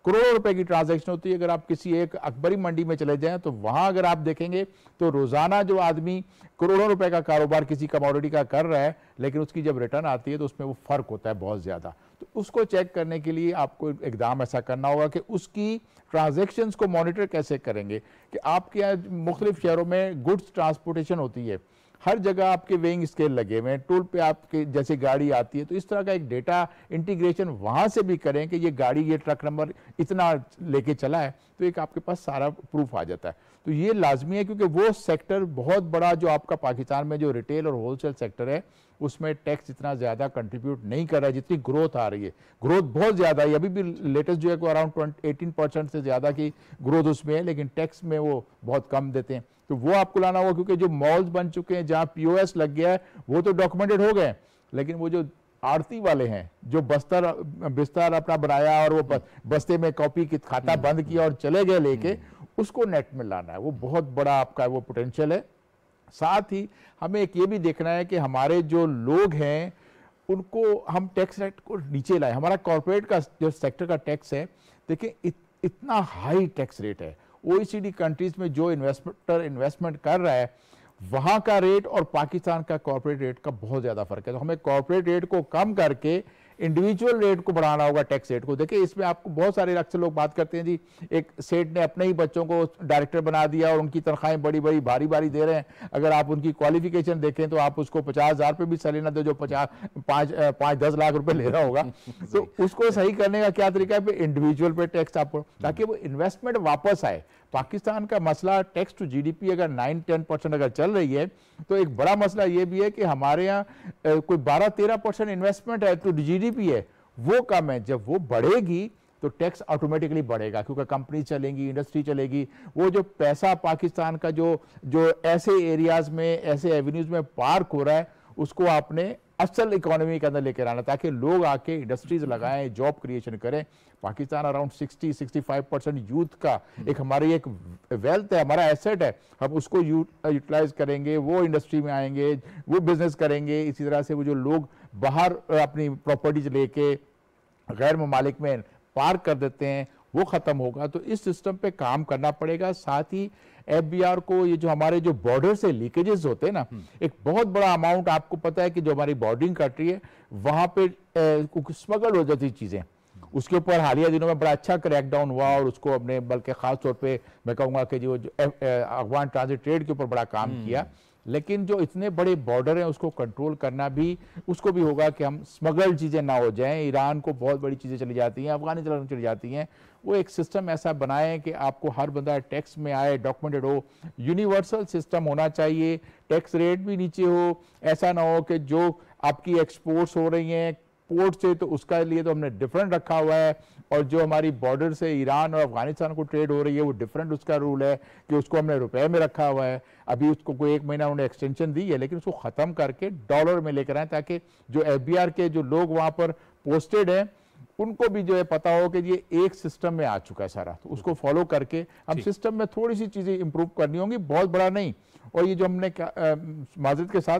करोड़ों रुपए की ट्रांजैक्शन होती है अगर आप किसी एक अकबरी मंडी में चले जाएं तो वहां अगर आप देखेंगे तो रोजाना जो आदमी करोड़ों रुपए का कारोबार किसी कमोडिटी का कर रहा है लेकिन उसकी जब रिटर्न आती है तो उसमें वो फर्क होता है बहुत ज्यादा उसको चेक करने के लिए आपको एकदम ऐसा करना होगा कि उसकी ट्रांजेक्शन्स को मॉनिटर कैसे करेंगे कि आपके यहाँ मुख्तलिफ शहरों में गुड्स ट्रांसपोर्टेशन होती है हर जगह आपके वेइंग स्केल लगे हुए हैं टोल पे आपके जैसे गाड़ी आती है तो इस तरह का एक डेटा इंटीग्रेशन वहाँ से भी करें कि ये गाड़ी ये ट्रक नंबर इतना लेके चला है तो एक आपके पास सारा प्रूफ आ जाता है तो ये लाजमी है क्योंकि वो सेक्टर बहुत बड़ा जो आपका पाकिस्तान में जो रिटेल और होलसेल सेक्टर है उसमें टैक्स इतना ज़्यादा कंट्रीब्यूट नहीं कर रहा है जितनी ग्रोथ आ रही है ग्रोथ बहुत ज़्यादा है अभी भी लेटेस्ट जो है अराउंड एटीन परसेंट से ज़्यादा की ग्रोथ उसमें है लेकिन टैक्स में वो बहुत कम देते हैं तो वो आपको लाना होगा क्योंकि जो मॉल्स बन चुके हैं जहाँ पी लग गया है वो तो डॉक्यूमेंटेड हो गए लेकिन वो जो आरती वाले हैं जो बस्तर बिस्तर अपना बनाया और वो हम्म। बस्ते में कॉपी खाता हम्म। बंद किया और चले गए लेके हम्म। उसको नेट में लाना है वो बहुत बड़ा आपका वो पोटेंशियल है साथ ही हमें एक ये भी देखना है कि हमारे जो लोग हैं उनको हम टैक्स रेट को नीचे लाए हमारा कॉरपोरेट का जो सेक्टर का टैक्स है देखिए इत, इतना हाई टैक्स रेट है ओ कंट्रीज़ में जो इन्वेस्टर इन्वेस्टमेंट कर रहा है वहाँ का रेट और पाकिस्तान का कॉरपोरेट रेट का बहुत ज़्यादा फ़र्क है तो हमें कॉरपोरेट रेट को कम करके इंडिविजुअल रेट को बढ़ाना होगा टैक्स रेट को देखिए इसमें आपको बहुत सारे अक्सर लोग बात करते हैं जी एक सेठ ने अपने ही बच्चों को डायरेक्टर बना दिया और उनकी तनख्वाहें बड़ी बड़ी भारी भारी दे रहे हैं अगर आप उनकी क्वालिफिकेशन देखें तो आप उसको पचास हज़ार रुपये भी सलीना दो जो पचास पाँच पाँच दस लाख रुपये ले रहा होगा तो उसको सही करने का क्या तरीका है इंडिविजुअल पे टैक्स आपको ताकि वो इन्वेस्टमेंट वापस आए पाकिस्तान का मसला टैक्स टू जीडीपी अगर नाइन टेन परसेंट अगर चल रही है तो एक बड़ा मसला ये भी है कि हमारे यहाँ कोई बारह तेरह परसेंट इन्वेस्टमेंट है टू तो जीडीपी है वो कम है जब वो बढ़ेगी तो टैक्स ऑटोमेटिकली बढ़ेगा क्योंकि कंपनी चलेंगी इंडस्ट्री चलेगी वो जो पैसा पाकिस्तान का जो जो ऐसे एरियाज़ में ऐसे एवेन्यूज़ में पार्क हो रहा है उसको आपने असल इकोनॉमी के अंदर लेकर आना ताकि लोग आके इंडस्ट्रीज लगाएं जॉब क्रिएशन करें पाकिस्तान अराउंड 60 65 परसेंट यूथ का एक हमारी एक वेल्थ है हमारा एसेट है हम उसको यूटिलाइज करेंगे वो इंडस्ट्री में आएंगे वो बिजनेस करेंगे इसी तरह से वो जो लोग बाहर अपनी प्रॉपर्टीज लेके गैर ममालिक में पार कर देते हैं वो ख़त्म होगा तो इस सिस्टम पे काम करना पड़ेगा साथ ही एफ को ये जो हमारे जो बॉर्डर से लीकेजेस होते हैं ना हम्म। एक बहुत बड़ा अमाउंट आपको पता है कि जो हमारी बॉर्डरिंग कंट्री है वहाँ पे स्मगल हो जाती चीज़ें उसके ऊपर हालिया दिनों में बड़ा अच्छा क्रैकडाउन हुआ और उसको अपने बल्कि खास तौर पे मैं कहूँगा कि जो अफगान ट्रांजिट ट्रेड के ऊपर बड़ा काम हम्म। किया लेकिन जो इतने बड़े बॉर्डर हैं उसको कंट्रोल करना भी उसको भी होगा कि हम स्मगल चीज़ें ना हो जाएं ईरान को बहुत बड़ी चीज़ें चली जाती हैं अफगानिस्तान चली जाती हैं वो एक सिस्टम ऐसा बनाएं कि आपको हर बंदा टैक्स में आए डॉक्यूमेंटेड हो यूनिवर्सल सिस्टम होना चाहिए टैक्स रेट भी नीचे हो ऐसा ना हो कि जो आपकी एक्सपोर्ट्स हो रही हैं पोर्ट से तो उसका लिए तो हमने डिफरेंट रखा हुआ है और जो हमारी बॉर्डर से ईरान और अफगानिस्तान को ट्रेड हो रही है वो डिफरेंट उसका रूल है कि उसको हमने रुपए में रखा हुआ है अभी उसको कोई एक महीना उन्होंने एक्सटेंशन दी है लेकिन उसको ख़त्म करके डॉलर में लेकर आए ताकि जो एफ के जो लोग वहाँ पर पोस्टेड हैं उनको भी जो है पता हो कि ये एक सिस्टम में आ चुका है सारा तो उसको फॉलो करके हम सिस्टम में थोड़ी सी चीज़ें इंप्रूव करनी होंगी बहुत बड़ा नहीं और ये जो हमने माजरत के साथ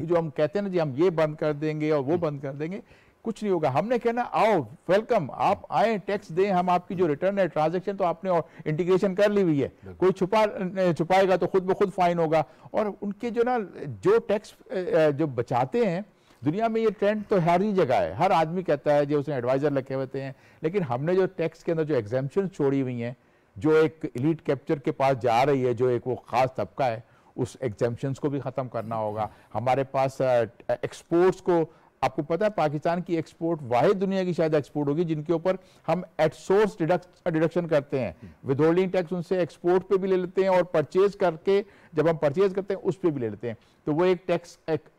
जो हम कहते हैं ना जी हम ये बंद कर देंगे और वो बंद कर देंगे कुछ नहीं होगा हमने कहना आओ वेलकम आप आए टैक्स दें हम आपकी जो रिटर्न है ट्रांजेक्शन तो आपने और इंटीग्रेशन कर ली हुई है कोई छुपा छुपाएगा तो खुद ब खुद फाइन होगा और उनके जो ना जो टैक्स जो बचाते हैं दुनिया में ये ट्रेंड तो हर ही जगह है हर आदमी कहता है जो उसने एडवाइजर लगे होते हैं लेकिन हमने जो टैक्स के अंदर जो एग्जामेशन छोड़ी हुई हैं जो एक इलीट कैप्चर के पास जा रही है जो एक वो खास तबका है उस एग्जामेशंस को भी ख़त्म करना होगा हमारे पास एक्सपोर्ट्स को आपको पता है पाकिस्तान की एक्सपोर्ट वाहिद दुनिया की शायद एक्सपोर्ट होगी जिनके ऊपर हम एट सोर्स डिडक्शन करते हैं विद होल्डिंग टैक्स उनसे एक्सपोर्ट पे भी ले लेते हैं और परचेज करके जब हम परचेज करते हैं उस पर भी ले लेते हैं तो वो एक टैक्स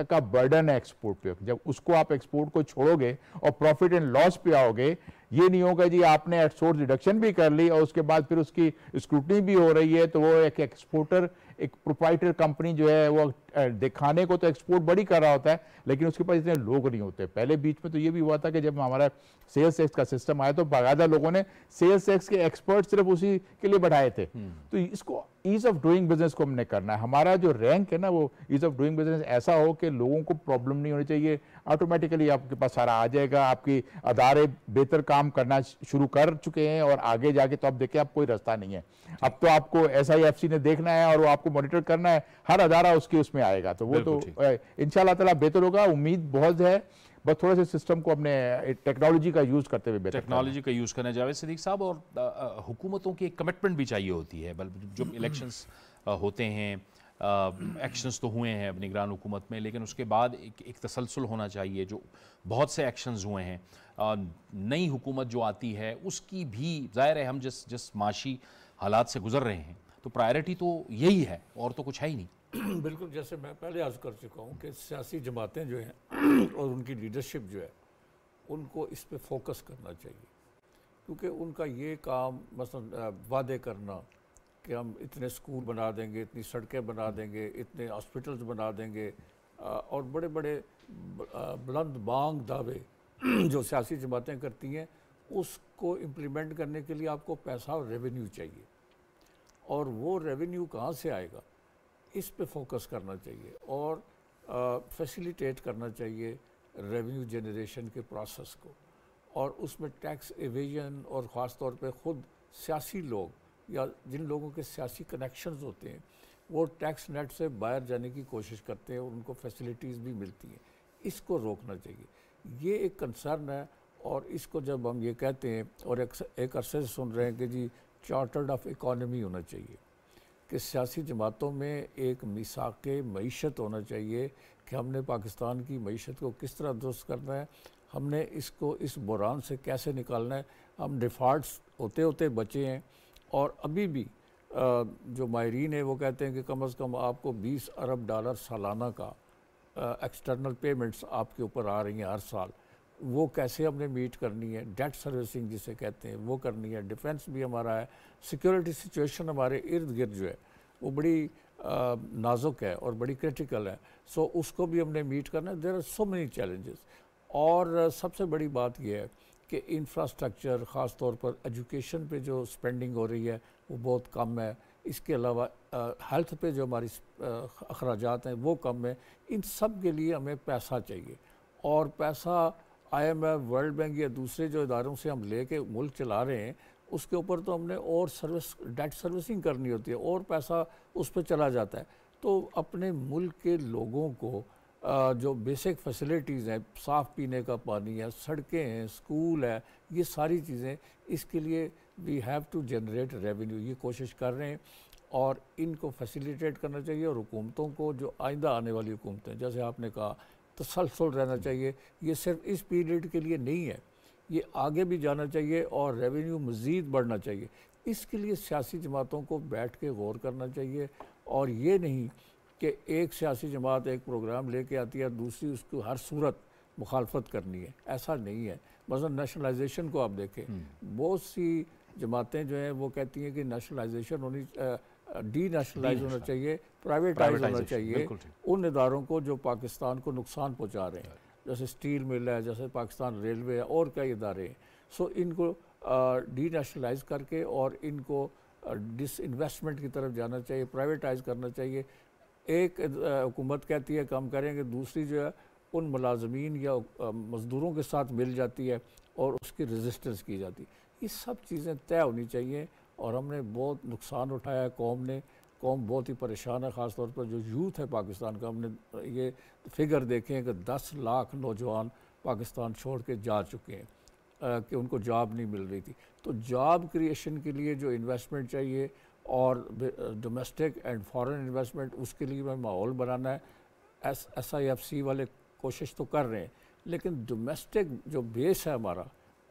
का बर्डन है एक्सपोर्ट पे जब उसको आप एक्सपोर्ट को छोड़ोगे और प्रॉफिट एंड लॉस पे आओगे ये नहीं होगा जी आपने एट सोर्स डिडक्शन भी कर ली और उसके बाद फिर उसकी स्क्रूटनी भी हो रही है तो वो एक एक्सपोर्टर एक एक प्रोप्राइटर कंपनी जो है वो दिखाने को तो एक्सपोर्ट बड़ी कर रहा होता है लेकिन उसके पास इतने लोग नहीं होते पहले बीच में तो ये भी हुआ था कि जब हमारा सेल्स टैक्स का सिस्टम आया तो बाकायदा लोगों ने सेल्स टैक्स के एक्सपर्ट सिर्फ उसी के लिए बढ़ाए थे हम्म। तो इसको ईज़ ऑफ डूइंग बिजनेस को हमने करना है हमारा जो रैंक है ना वो ईज़ ऑफ डूइंग बिजनेस ऐसा हो कि लोगों को प्रॉब्लम नहीं होनी चाहिए ऑटोमेटिकली आपके पास सारा आ जाएगा आपकी अदारे बेहतर काम करना शुरू कर चुके हैं और आगे जाके तो आप देखें आप कोई रास्ता नहीं है अब तो आपको एस ने देखना है और वो आपको मॉनिटर करना है हर अदारा उसके उसमें आएगा तो वो तो इनशाला तला बेहतर होगा उम्मीद बहुत है बस थोड़ा सा सिस्टम को अपने टेक्नोलॉजी का यूज़ करते हुए टेक्नोलॉजी का यूज़ करना जावेद सदीक साहब और हुकूमतों की एक कमिटमेंट भी चाहिए होती है बल जो इलेक्शंस होते हैं एक्शंस तो हुए हैं निगरान हुकूमत में लेकिन उसके बाद एक, एक तसलसल होना चाहिए जो बहुत से एक्शंस हुए हैं नई हुकूमत जो आती है उसकी भी ज़ाहिर है हम जिस जिस माशी हालात से गुजर रहे हैं तो प्रायोरिटी तो यही है और तो कुछ है ही नहीं बिल्कुल जैसे मैं पहले आज कर चुका हूँ कि सियासी जमातें जो हैं और उनकी लीडरशिप जो है उनको इस पर फोकस करना चाहिए क्योंकि उनका ये काम मसला वादे करना कि हम इतने स्कूल बना देंगे इतनी सड़कें बना हम्म। देंगे इतने हॉस्पिटल्स बना देंगे और बड़े बड़े बुलंद बांग दावे जो सियासी जमातें करती हैं उसको इम्प्लीमेंट करने के लिए आपको पैसा और रेवेन्यू चाहिए और वो रेवेन्यू कहाँ से आएगा इस पे फोकस करना चाहिए और फैसिलिटेट करना चाहिए रेवेन्यू जनरेशन के प्रोसेस को और उसमें टैक्स एवेजन और ख़ास तौर पे ख़ुद सियासी लोग या जिन लोगों के सियासी कनेक्शंस होते हैं वो टैक्स नेट से बाहर जाने की कोशिश करते हैं और उनको फैसिलिटीज़ भी मिलती हैं इसको रोकना चाहिए ये एक कंसर्न है और इसको जब हम ये कहते हैं और एक, एक अरसे सुन रहे हैं कि जी चार्टर्ड ऑफ इकॉनमी होना चाहिए कि सियासी जमातों में एक मिसाक मीशत होना चाहिए कि हमने पाकिस्तान की मीशत को किस तरह दुरुस्त करना है हमने इसको इस बुरान से कैसे निकालना है हम डिफ़ाल्ट होते होते बचे हैं और अभी भी जो माहरीन है वो कहते हैं कि कम अज़ कम आपको 20 अरब डॉलर सालाना का एक्सटर्नल पेमेंट्स आपके ऊपर आ रही हैं हर साल वो कैसे हमने मीट करनी है डेट सर्विसिंग जिसे कहते हैं वो करनी है डिफेंस भी हमारा है सिक्योरिटी सिचुएशन हमारे इर्द गिर्द जो है वो बड़ी नाजुक है और बड़ी क्रिटिकल है सो so, उसको भी हमने मीट करना है there are so many challenges और सबसे बड़ी बात यह है कि इंफ्रास्ट्रक्चर ख़ास तौर पर एजुकेशन पे जो स्पेंडिंग हो रही है वो बहुत कम है इसके अलावा हेल्थ पे जो हमारी अखराज हैं वो कम है इन सब के लिए हमें पैसा चाहिए और पैसा I M F world bank या दूसरे जो इदारों से हम ले कर मुल्क चला रहे हैं उसके ऊपर तो हमने और सर्विस डेट सर्विसिंग करनी होती है और पैसा उस पर चला जाता है तो अपने मुल्क के लोगों को जो बेसिक फैसिलिटीज़ हैं साफ़ पीने का पानी है सड़कें हैं स्कूल है ये सारी चीज़ें इसके लिए we have to generate revenue ये कोशिश कर रहे हैं और इनको फैसिलिटेट करना चाहिए और हुकूमतों को जो आइंदा आने वाली हुकूमतें जैसे आपने कहा तसलसल तो रहना चाहिए ये सिर्फ इस पीरियड के लिए नहीं है ये आगे भी जाना चाहिए और रेवेन्यू मज़ीद बढ़ना चाहिए इसके लिए सियासी जमातों को बैठ के गौर करना चाहिए और ये नहीं कि एक सियासी जमात एक प्रोग्राम लेके आती है दूसरी उसको हर सूरत मुखालफत करनी है ऐसा नहीं है मतलब नेशनलाइजेशन को आप देखें हम्म। बहुत सी जमातें जो हैं वो कहती हैं कि नेशनलाइजेशन होनी डी नेशनलाइज होना चाहिए प्राइवेटाइज होना चाहिए उन इदारों को जो पाकिस्तान को नुकसान पहुँचा रहे हैं जैसे स्टील मिल है जैसे पाकिस्तान रेलवे है और कई इदारे हैं सो इनको डी नेशनलाइज करके और इनको डिस इन्वेस्टमेंट की तरफ जाना चाहिए प्राइवेटाइज करना चाहिए एक हुकूमत कहती है कम करेंगे दूसरी जो है उन मुलाजमीन या मज़दूरों के साथ मिल जाती है और उसकी रेजिस्टेंस की जाती है ये सब चीज़ें तय होनी चाहिए और हमने बहुत नुकसान उठाया कौम ने कौम बहुत ही परेशान है ख़ास तौर पर जो यूथ है पाकिस्तान का हमने ये फिगर देखे हैं कि दस लाख नौजवान पाकिस्तान छोड़ के जा चुके हैं आ, कि उनको जॉब नहीं मिल रही थी तो जॉब क्रिएशन के लिए जो इन्वेस्टमेंट चाहिए और डोमेस्टिक एंड फॉरेन इन्वेस्टमेंट उसके लिए हमें माहौल बनाना है S S I F C वाले कोशिश तो कर रहे हैं लेकिन डोमेस्टिक जो बेस है हमारा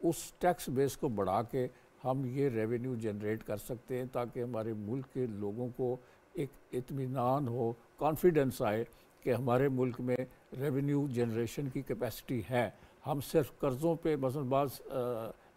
उस टैक्स बेस को बढ़ा के हम ये रेवेन्यू जनरेट कर सकते हैं ताकि हमारे मुल्क के लोगों को एक इतमान हो कॉन्फिडेंस आए कि हमारे मुल्क में रेवेन्यू जनरेशन की कैपेसिटी है हम सिर्फ कर्ज़ों पे मसलबाज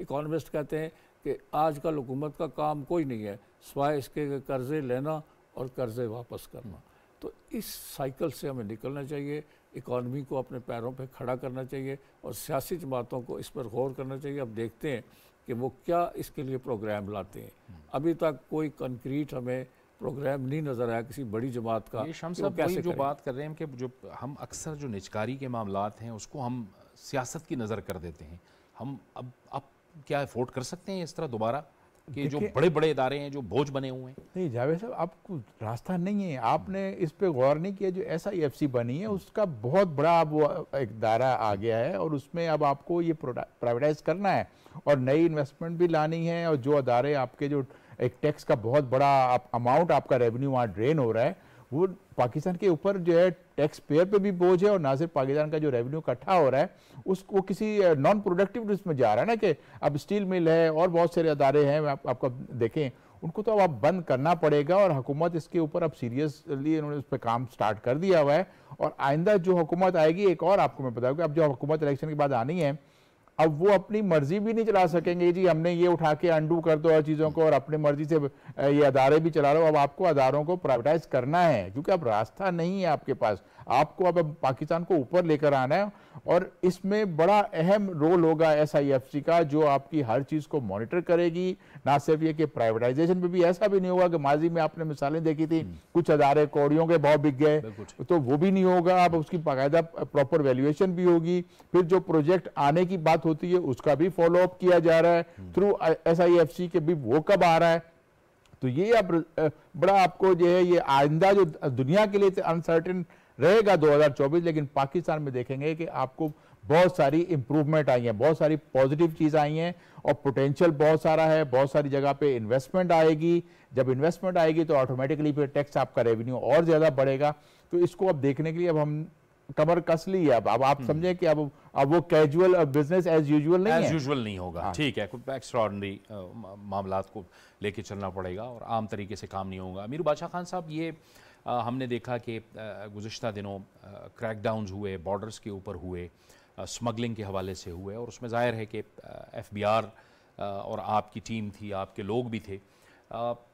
इकोनमिस्ट कहते हैं कि आज कल हुकूमत का काम कोई नहीं है सवाए इसके कर्ज़े लेना और कर्ज़े वापस करना तो इस साइकिल से हमें निकलना चाहिए इकॉनमी को अपने पैरों पे खड़ा करना चाहिए और सियासी जमातों को इस पर गौर करना चाहिए अब देखते हैं कि वो क्या इसके लिए प्रोग्राम लाते हैं अभी तक कोई कंक्रीट हमें प्रोग्राम नहीं नजर आया किसी बड़ी जमात का हम साहब कैसे जो बात कर रहे हैं कि जो हम अक्सर जो निचकारी के मामला हैं उसको हम सियासत की नज़र कर देते हैं हम अब अब क्या अफोर्ड कर सकते हैं इस तरह दोबारा कि जो बड़े बड़े इदारे हैं जो बोझ बने हुए हैं नहीं जावेद साहब आपको रास्ता नहीं है आपने इस पर गौर नहीं किया जो एस आई एफ सी बनी है उसका बहुत बड़ा अब एक दायरा आ गया है और उसमें अब आपको ये प्राइवेटाइज करना है और नई इन्वेस्टमेंट भी लानी है और जो अदारे आपके जो एक टैक्स का बहुत बड़ा अमाउंट आपका रेवेन्यू वहाँ ड्रेन हो रहा है वो पाकिस्तान के ऊपर जो है टैक्स पेयर पे भी बोझ है और ना सिर्फ पाकिस्तान का जो रेवेन्यू इकट्ठा हो रहा है उसको किसी नॉन प्रोडक्टिव में जा रहा है ना कि अब स्टील मिल है और बहुत सारे अदारे हैं आप, आपको देखें उनको तो अब आप बंद करना पड़ेगा और हुकूमत इसके ऊपर अब सीरियसली इन्होंने उस पर काम स्टार्ट कर दिया हुआ है और आइंदा जो हुकूमत आएगी एक और आपको मैं बताऊँगा अब जो हुकूमत इलेक्शन के बाद आनी है अब वो अपनी मर्जी भी नहीं चला सकेंगे जी हमने ये उठा के अंडू कर दो और चीज़ों को और अपने मर्जी से ये अदारे भी चला लो अब आपको अदारों को प्राइवेटाइज करना है क्योंकि अब रास्ता नहीं है आपके पास आपको अब पाकिस्तान को ऊपर लेकर आना है और इसमें बड़ा अहम रोल होगा एस का जो आपकी हर चीज़ को मॉनिटर करेगी ना सिर्फ ये कि प्राइवेटाइजेशन में भी ऐसा भी नहीं होगा कि माजी में आपने मिसालें देखी थी हम्म। कुछ अदारे कौड़ियों के भाव बिक गए तो वो भी नहीं होगा अब उसकी बाकायदा प्रॉपर वैल्यूएशन भी होगी फिर जो प्रोजेक्ट आने की बात होती है उसका भी फॉलोअप किया जा रहा है थ्रू हम्म। एस के भी वो कब आ रहा है तो ये अब बड़ा आपको जो है ये आइंदा जो दुनिया के लिए अनसर्टेन रहेगा 2024 लेकिन पाकिस्तान में देखेंगे कि आपको बहुत सारी इम्प्रूवमेंट आई है बहुत सारी पॉजिटिव चीज़ आई हैं और पोटेंशियल बहुत सारा है बहुत सारी जगह पे इन्वेस्टमेंट आएगी जब इन्वेस्टमेंट आएगी तो ऑटोमेटिकली फिर टैक्स आपका रेवेन्यू और ज़्यादा बढ़ेगा तो इसको अब देखने के लिए अब हम कमर कस ली है अब अब आप हम्म। समझे कि अब अब वो कैजुअल बिजनेस एज यूजुअल नहीं एज यूजुअल नहीं होगा हाँ। ठीक है एक्स्ट्रॉर्डनरी मामला को लेके चलना पड़ेगा और आम तरीके से काम नहीं होगा अमीर बादशाह खान साहब ये हमने देखा कि गुज्त दिनों क्रैकडाउन हुए बॉर्डर्स के ऊपर हुए स्मगलिंग के हवाले से हुए और उसमें ज़ाहिर है कि एफ बी आर और आपकी टीम थी आपके लोग भी थे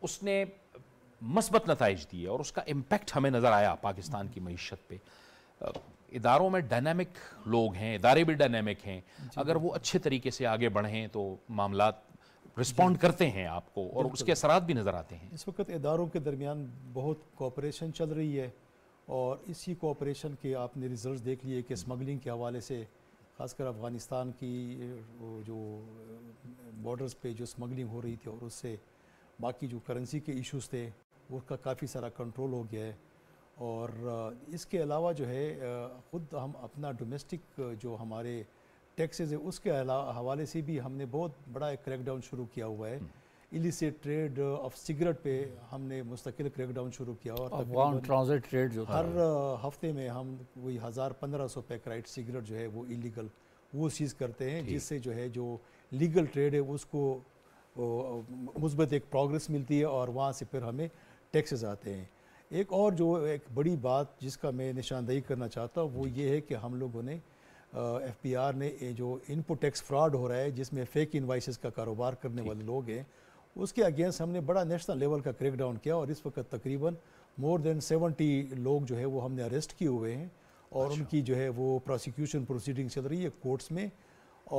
उसने मस्बत नतज दिए और उसका इम्पेक्ट हमें नज़र आया पाकिस्तान की मीशत पर इदारों में डायनेमिक लोग हैं इदारे भी डायनेमिक हैं अगर वो अच्छे तरीके से आगे बढ़ें तो मामला रिस्पॉन्ड करते हैं आपको और उसके असर भी नज़र आते हैं इस वक्त इदारों के दरमियान बहुत कोऑपरेशन चल रही है और इसी कोऑपरेशन के आपने रिजल्ट देख लिए कि स्मगलिंग के हवाले से खासकर अफ़गानिस्तान की जो बॉर्डर्स पे जो स्मगलिंग हो रही थी और उससे बाकी जो करेंसी के इश्यूज थे उसका काफ़ी सारा कंट्रोल हो गया है और इसके अलावा जो है ख़ुद हम अपना डोमेस्टिक जो हमारे टैक्सेज है उसके हवाले से भी हमने बहुत बड़ा एक क्रैकडाउन शुरू किया हुआ है इलिसिट ट्रेड ऑफ सिगरेट पे हमने मुस्तकिल क्रैकडाउन शुरू किया और ट्रांजिट ट्रेड जो हर uh, हफ्ते में हम वही हज़ार पंद्रह सौ राइट सिगरेट जो है वो इलीगल वो सीज़ करते हैं जिससे जो है जो लीगल ट्रेड है उसको मुस्बत एक प्रोग्रेस मिलती है और वहाँ से फिर हमें टैक्सेस आते हैं एक और जो एक बड़ी बात जिसका मैं निशानदेही करना चाहता हूँ वो ये है कि हम लोगों ने एफ पी आर ने जो इनपुट टैक्स फ्रॉड हो रहा है जिसमें फेक इन्वाइसिस का कारोबार करने वाले लोग हैं उसके अगेंस्ट हमने बड़ा नेशनल लेवल का क्रेक डाउन किया और इस वक्त तकरीबन मोर देन सेवेंटी लोग जो है वो हमने अरेस्ट किए हुए हैं और अच्छा। उनकी जो है वो प्रोसिक्यूशन प्रोसीडिंग चल रही है कोर्ट्स में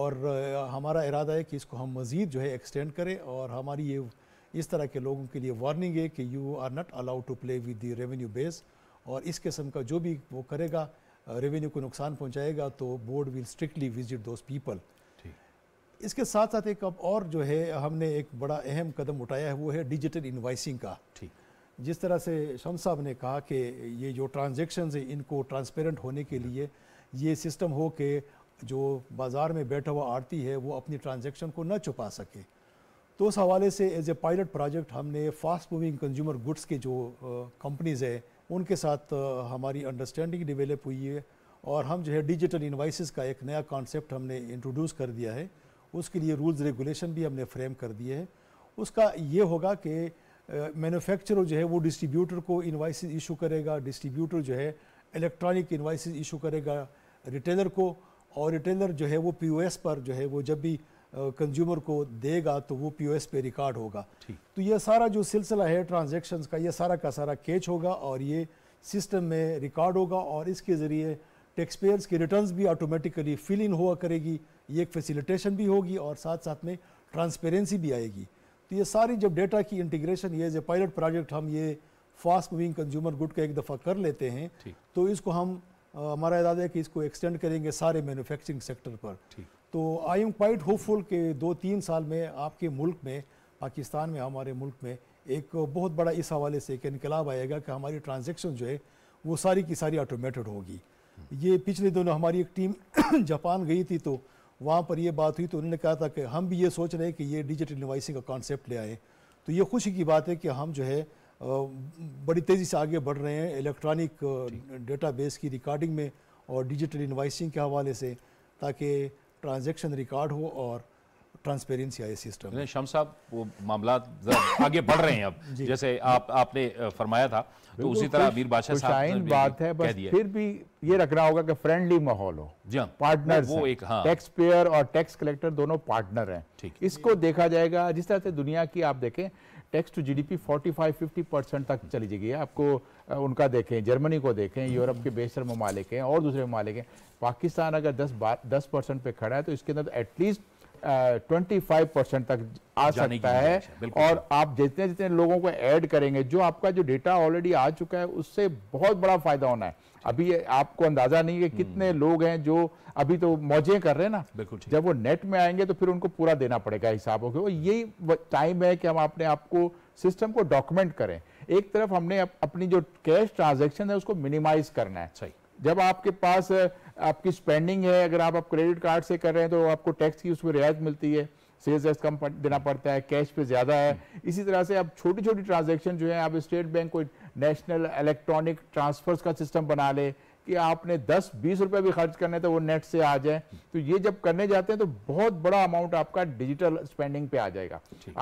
और हमारा इरादा है कि इसको हम मज़ीद जो है एक्सटेंड करें और हमारी ये इस तरह के लोगों के लिए वार्निंग है कि you are not allowed to play with the revenue base और इस किस्म का जो भी वो करेगा रेवेन्यू को नुकसान पहुंचाएगा तो board will strictly visit those people इसके साथ साथ एक अब और जो है हमने एक बड़ा अहम कदम उठाया है वो है डिजिटल इन्वाइसिंग का ठीक जिस तरह से शम साहब ने कहा कि ये जो ट्रांजेक्शन है इनको ट्रांसपेरेंट होने के लिए ये सिस्टम हो के जो बाज़ार में बैठा हुआ आरती है वो अपनी ट्रांजेक्शन को न छुपा सके तो उस हवाले से एज ए पायलट प्रोजेक्ट हमने फास्ट मूविंग कंज्यूमर गुड्स के जो कंपनीज़ हैं उनके साथ हमारी अंडरस्टैंडिंग डिवेलप हुई है और हम जो है डिजिटल इन्वाइसिस का एक नया कॉन्सेप्ट हमने इंट्रोड्यूस कर दिया है उसके लिए रूल्स रेगुलेशन भी हमने फ्रेम कर दिए हैं उसका ये होगा कि मैन्युफैक्चरर जो है वो डिस्ट्रीब्यूटर को इन्वाइसिस इशू करेगा डिस्ट्रीब्यूटर जो है इलेक्ट्रॉनिक इन्वाइसिस इशू करेगा रिटेलर को और रिटेलर जो है वो पीओएस पर जो है वो जब भी कंज्यूमर को देगा तो वो पी पे रिकॉर्ड होगा तो ये सारा जो सिलसिला है ट्रांजेक्शन का ये सारा का सारा कैच होगा और ये सिस्टम में रिकॉर्ड होगा और इसके ज़रिए टैक्स पेयर्स की रिटर्न्स भी ऑटोमेटिकली फिल इन हुआ करेगी ये एक फैसिलिटेशन भी होगी और साथ साथ में ट्रांसपेरेंसी भी आएगी तो ये सारी जब डेटा की इंटीग्रेशन ये एज ए पायलट प्रोजेक्ट हम ये फास्ट मूविंग कंज्यूमर गुड का एक दफ़ा कर लेते हैं तो इसको हम हमारा इरादा है कि इसको एक्सटेंड करेंगे सारे मैन्युफैक्चरिंग सेक्टर पर तो आई एम क्वाइट होपफुल कि दो तीन साल में आपके मुल्क में पाकिस्तान में हमारे मुल्क में एक बहुत बड़ा इस हवाले से एक इनकलाब आएगा कि हमारी ट्रांजेक्शन जो है वो सारी की सारी ऑटोमेटेड होगी ये पिछले दिनों हमारी एक टीम जापान गई थी तो वहाँ पर ये बात हुई तो उन्होंने कहा था कि हम भी ये सोच रहे हैं कि ये डिजिटल इनवाइसिंग का कॉन्सेप्ट ले आएँ तो ये खुशी की बात है कि हम जो है बड़ी तेज़ी से आगे बढ़ रहे हैं इलेक्ट्रॉनिक डेटाबेस की रिकॉर्डिंग में और डिजिटल इनवाइसिंग के हवाले से ताकि ट्रांजेक्शन रिकॉर्ड हो और ट्रांसपेरेंसी आए सिस्टम शम साहब वो मामला आगे बढ़ रहे हैं अब जैसे आप आपने फरमाया था तो उसी तरह अमीर बादशाह साहब बात है बस फिर भी ये रखना होगा कि फ्रेंडली माहौल हो जी पार्टनर हाँ। वो एक हाँ टैक्स पेयर और टैक्स कलेक्टर दोनों पार्टनर हैं इसको देखा जाएगा जिस तरह से दुनिया की आप देखें टैक्स टू जीडीपी 45-50 परसेंट तक चली जाएगी आपको उनका देखें जर्मनी को देखें यूरोप के बेशर ममालिक हैं और दूसरे ममालिक हैं पाकिस्तान अगर 10 10 परसेंट पर खड़ा है तो इसके अंदर एटलीस्ट ट्वेंटी फाइव परसेंट तक आ सकता है और आप जितने जितने लोगों को ऐड करेंगे जो आपका जो डेटा ऑलरेडी आ चुका है उससे बहुत बड़ा फायदा होना है अभी आपको अंदाजा नहीं है कितने हम्म। लोग हैं जो अभी तो मौजें कर रहे हैं ना बिल्कुल जब वो नेट में आएंगे तो फिर उनको पूरा देना पड़ेगा हिसाबों के यही टाइम है कि हम अपने आप को सिस्टम को डॉक्यूमेंट करें एक तरफ हमने अपनी जो कैश ट्रांजेक्शन है उसको मिनिमाइज करना है सही जब आपके पास आपकी स्पेंडिंग है अगर आप, आप क्रेडिट कार्ड से कर रहे हैं तो आपको टैक्स की उसमें रियायत मिलती है सेल्स टैक्स कम देना पड़ता है कैश पे ज्यादा है हम्म। इसी तरह से आप छोटी छोटी ट्रांजेक्शन जो है आप स्टेट बैंक कोई नेशनल इलेक्ट्रॉनिक ट्रांसफर्स का सिस्टम बना ले कि आपने 10 बीस रुपए भी खर्च करने तो वो नेट से आ जाए तो ये जब करने जाते हैं तो बहुत बड़ा अमाउंट आपका डिजिटल स्पेंडिंग पे आ जाएगा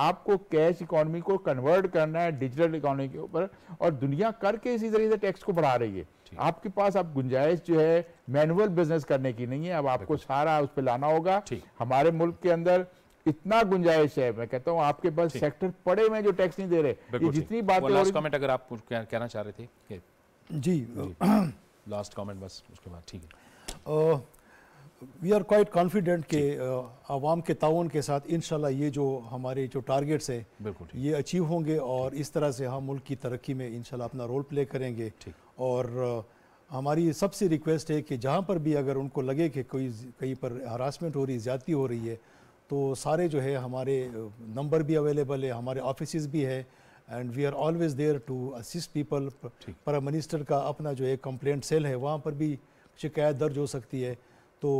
आपको कैश इकोनॉमी को कन्वर्ट करना है डिजिटल इकोनॉमी के ऊपर और दुनिया करके इसी तरीके से टैक्स को बढ़ा रही है आपके पास अब गुंजाइश जो है मैनुअल बिजनेस करने की नहीं है अब आपको सारा उस पर लाना होगा हमारे मुल्क के अंदर इतना गुंजाइश है मैं कहता हूँ आपके पास सेक्टर पड़े हुए जो टैक्स नहीं दे रहे ये जितनी बातें लास्ट कमेंट अगर आप कहना चाह रहे थे जी लास्ट कमेंट बस उसके बाद ठीक है वी आर क्वाइट कॉन्फिडेंट के आवाम के ताउन के साथ इन ये जो हमारे जो टारगेट्स है ये अचीव होंगे और इस तरह से हम मुल्क की तरक्की में इन अपना रोल प्ले करेंगे और हमारी सबसे रिक्वेस्ट है कि जहाँ पर भी अगर उनको लगे कि कोई कहीं पर हरासमेंट हो रही है ज़्यादती हो रही है तो सारे जो है हमारे नंबर भी अवेलेबल है हमारे ऑफिस भी है and we are always there to assist people prime minister का अपना जो है कंप्लेंट सेल है वहाँ पर भी शिकायत दर्ज हो सकती है तो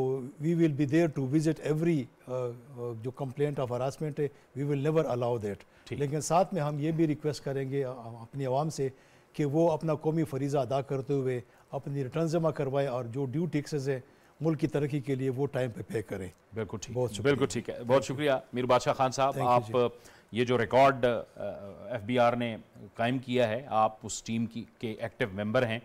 we will be there to visit every जो कंप्लेंट ऑफ हरासमेंट है we will never allow that लेकिन साथ में हम ये भी रिक्वेस्ट करेंगे अपनी आवाम से कि वो अपना कौमी फरीज़ा अदा करते हुए अपनी रिटर्न जमा करवाएँ और जो ड्यू टैक्सेस है मुल्क की तरक्की के लिए वो टाइम पे पे करें बिल्कुल ठीक बहुत बिल्कुल ठीक है बहुत शुक्रिया मीर बादशाह खान साहब आप ये जो रिकॉर्ड आर uh, ने कायम किया है आप उस टीम की के एक्टिव मेंबर हैं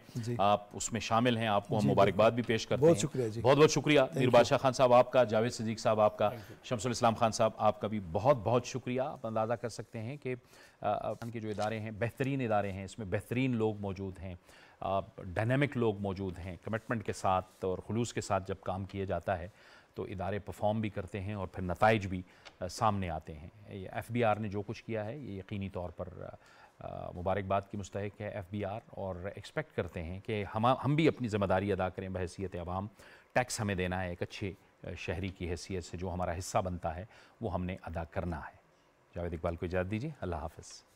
आप उसमें शामिल हैं आपको हम मुबारकबाद भी पेश करते बहुत हैं शुक्रिया जी। बहुत बहुत शुक्रिया मीर बादशाह खान साहब आपका जावेद सदीक साहब आपका शमसुल इस्लाम खान साहब आपका भी बहुत बहुत शुक्रिया आप अंदाज़ा कर सकते हैं कि के जो इदारे हैं बेहतरीन इदारे हैं इसमें बेहतरीन लोग मौजूद हैं डायनेमिक लोग मौजूद हैं कमिटमेंट के साथ और खलूस के साथ जब काम किया जाता है तो इदारे परफॉर्म भी करते हैं और फिर नतज भी सामने आते हैं एफ़ बी आर ने जो कुछ किया है ये यकीनी तौर पर मुबारकबाद की मुस्तक है एफ़ बी आर और एक्सपेक्ट करते हैं कि हम हम भी अपनी ज़िम्मेदारी अदा करें बहसीत आवाम टैक्स हमें देना है एक अच्छे शहरी की हैसियत से जो हमारा हिस्सा बनता है वो हमने अदा करना है जावेद इकबाल को इजाज़त दीजिए अल्लाह हाफ़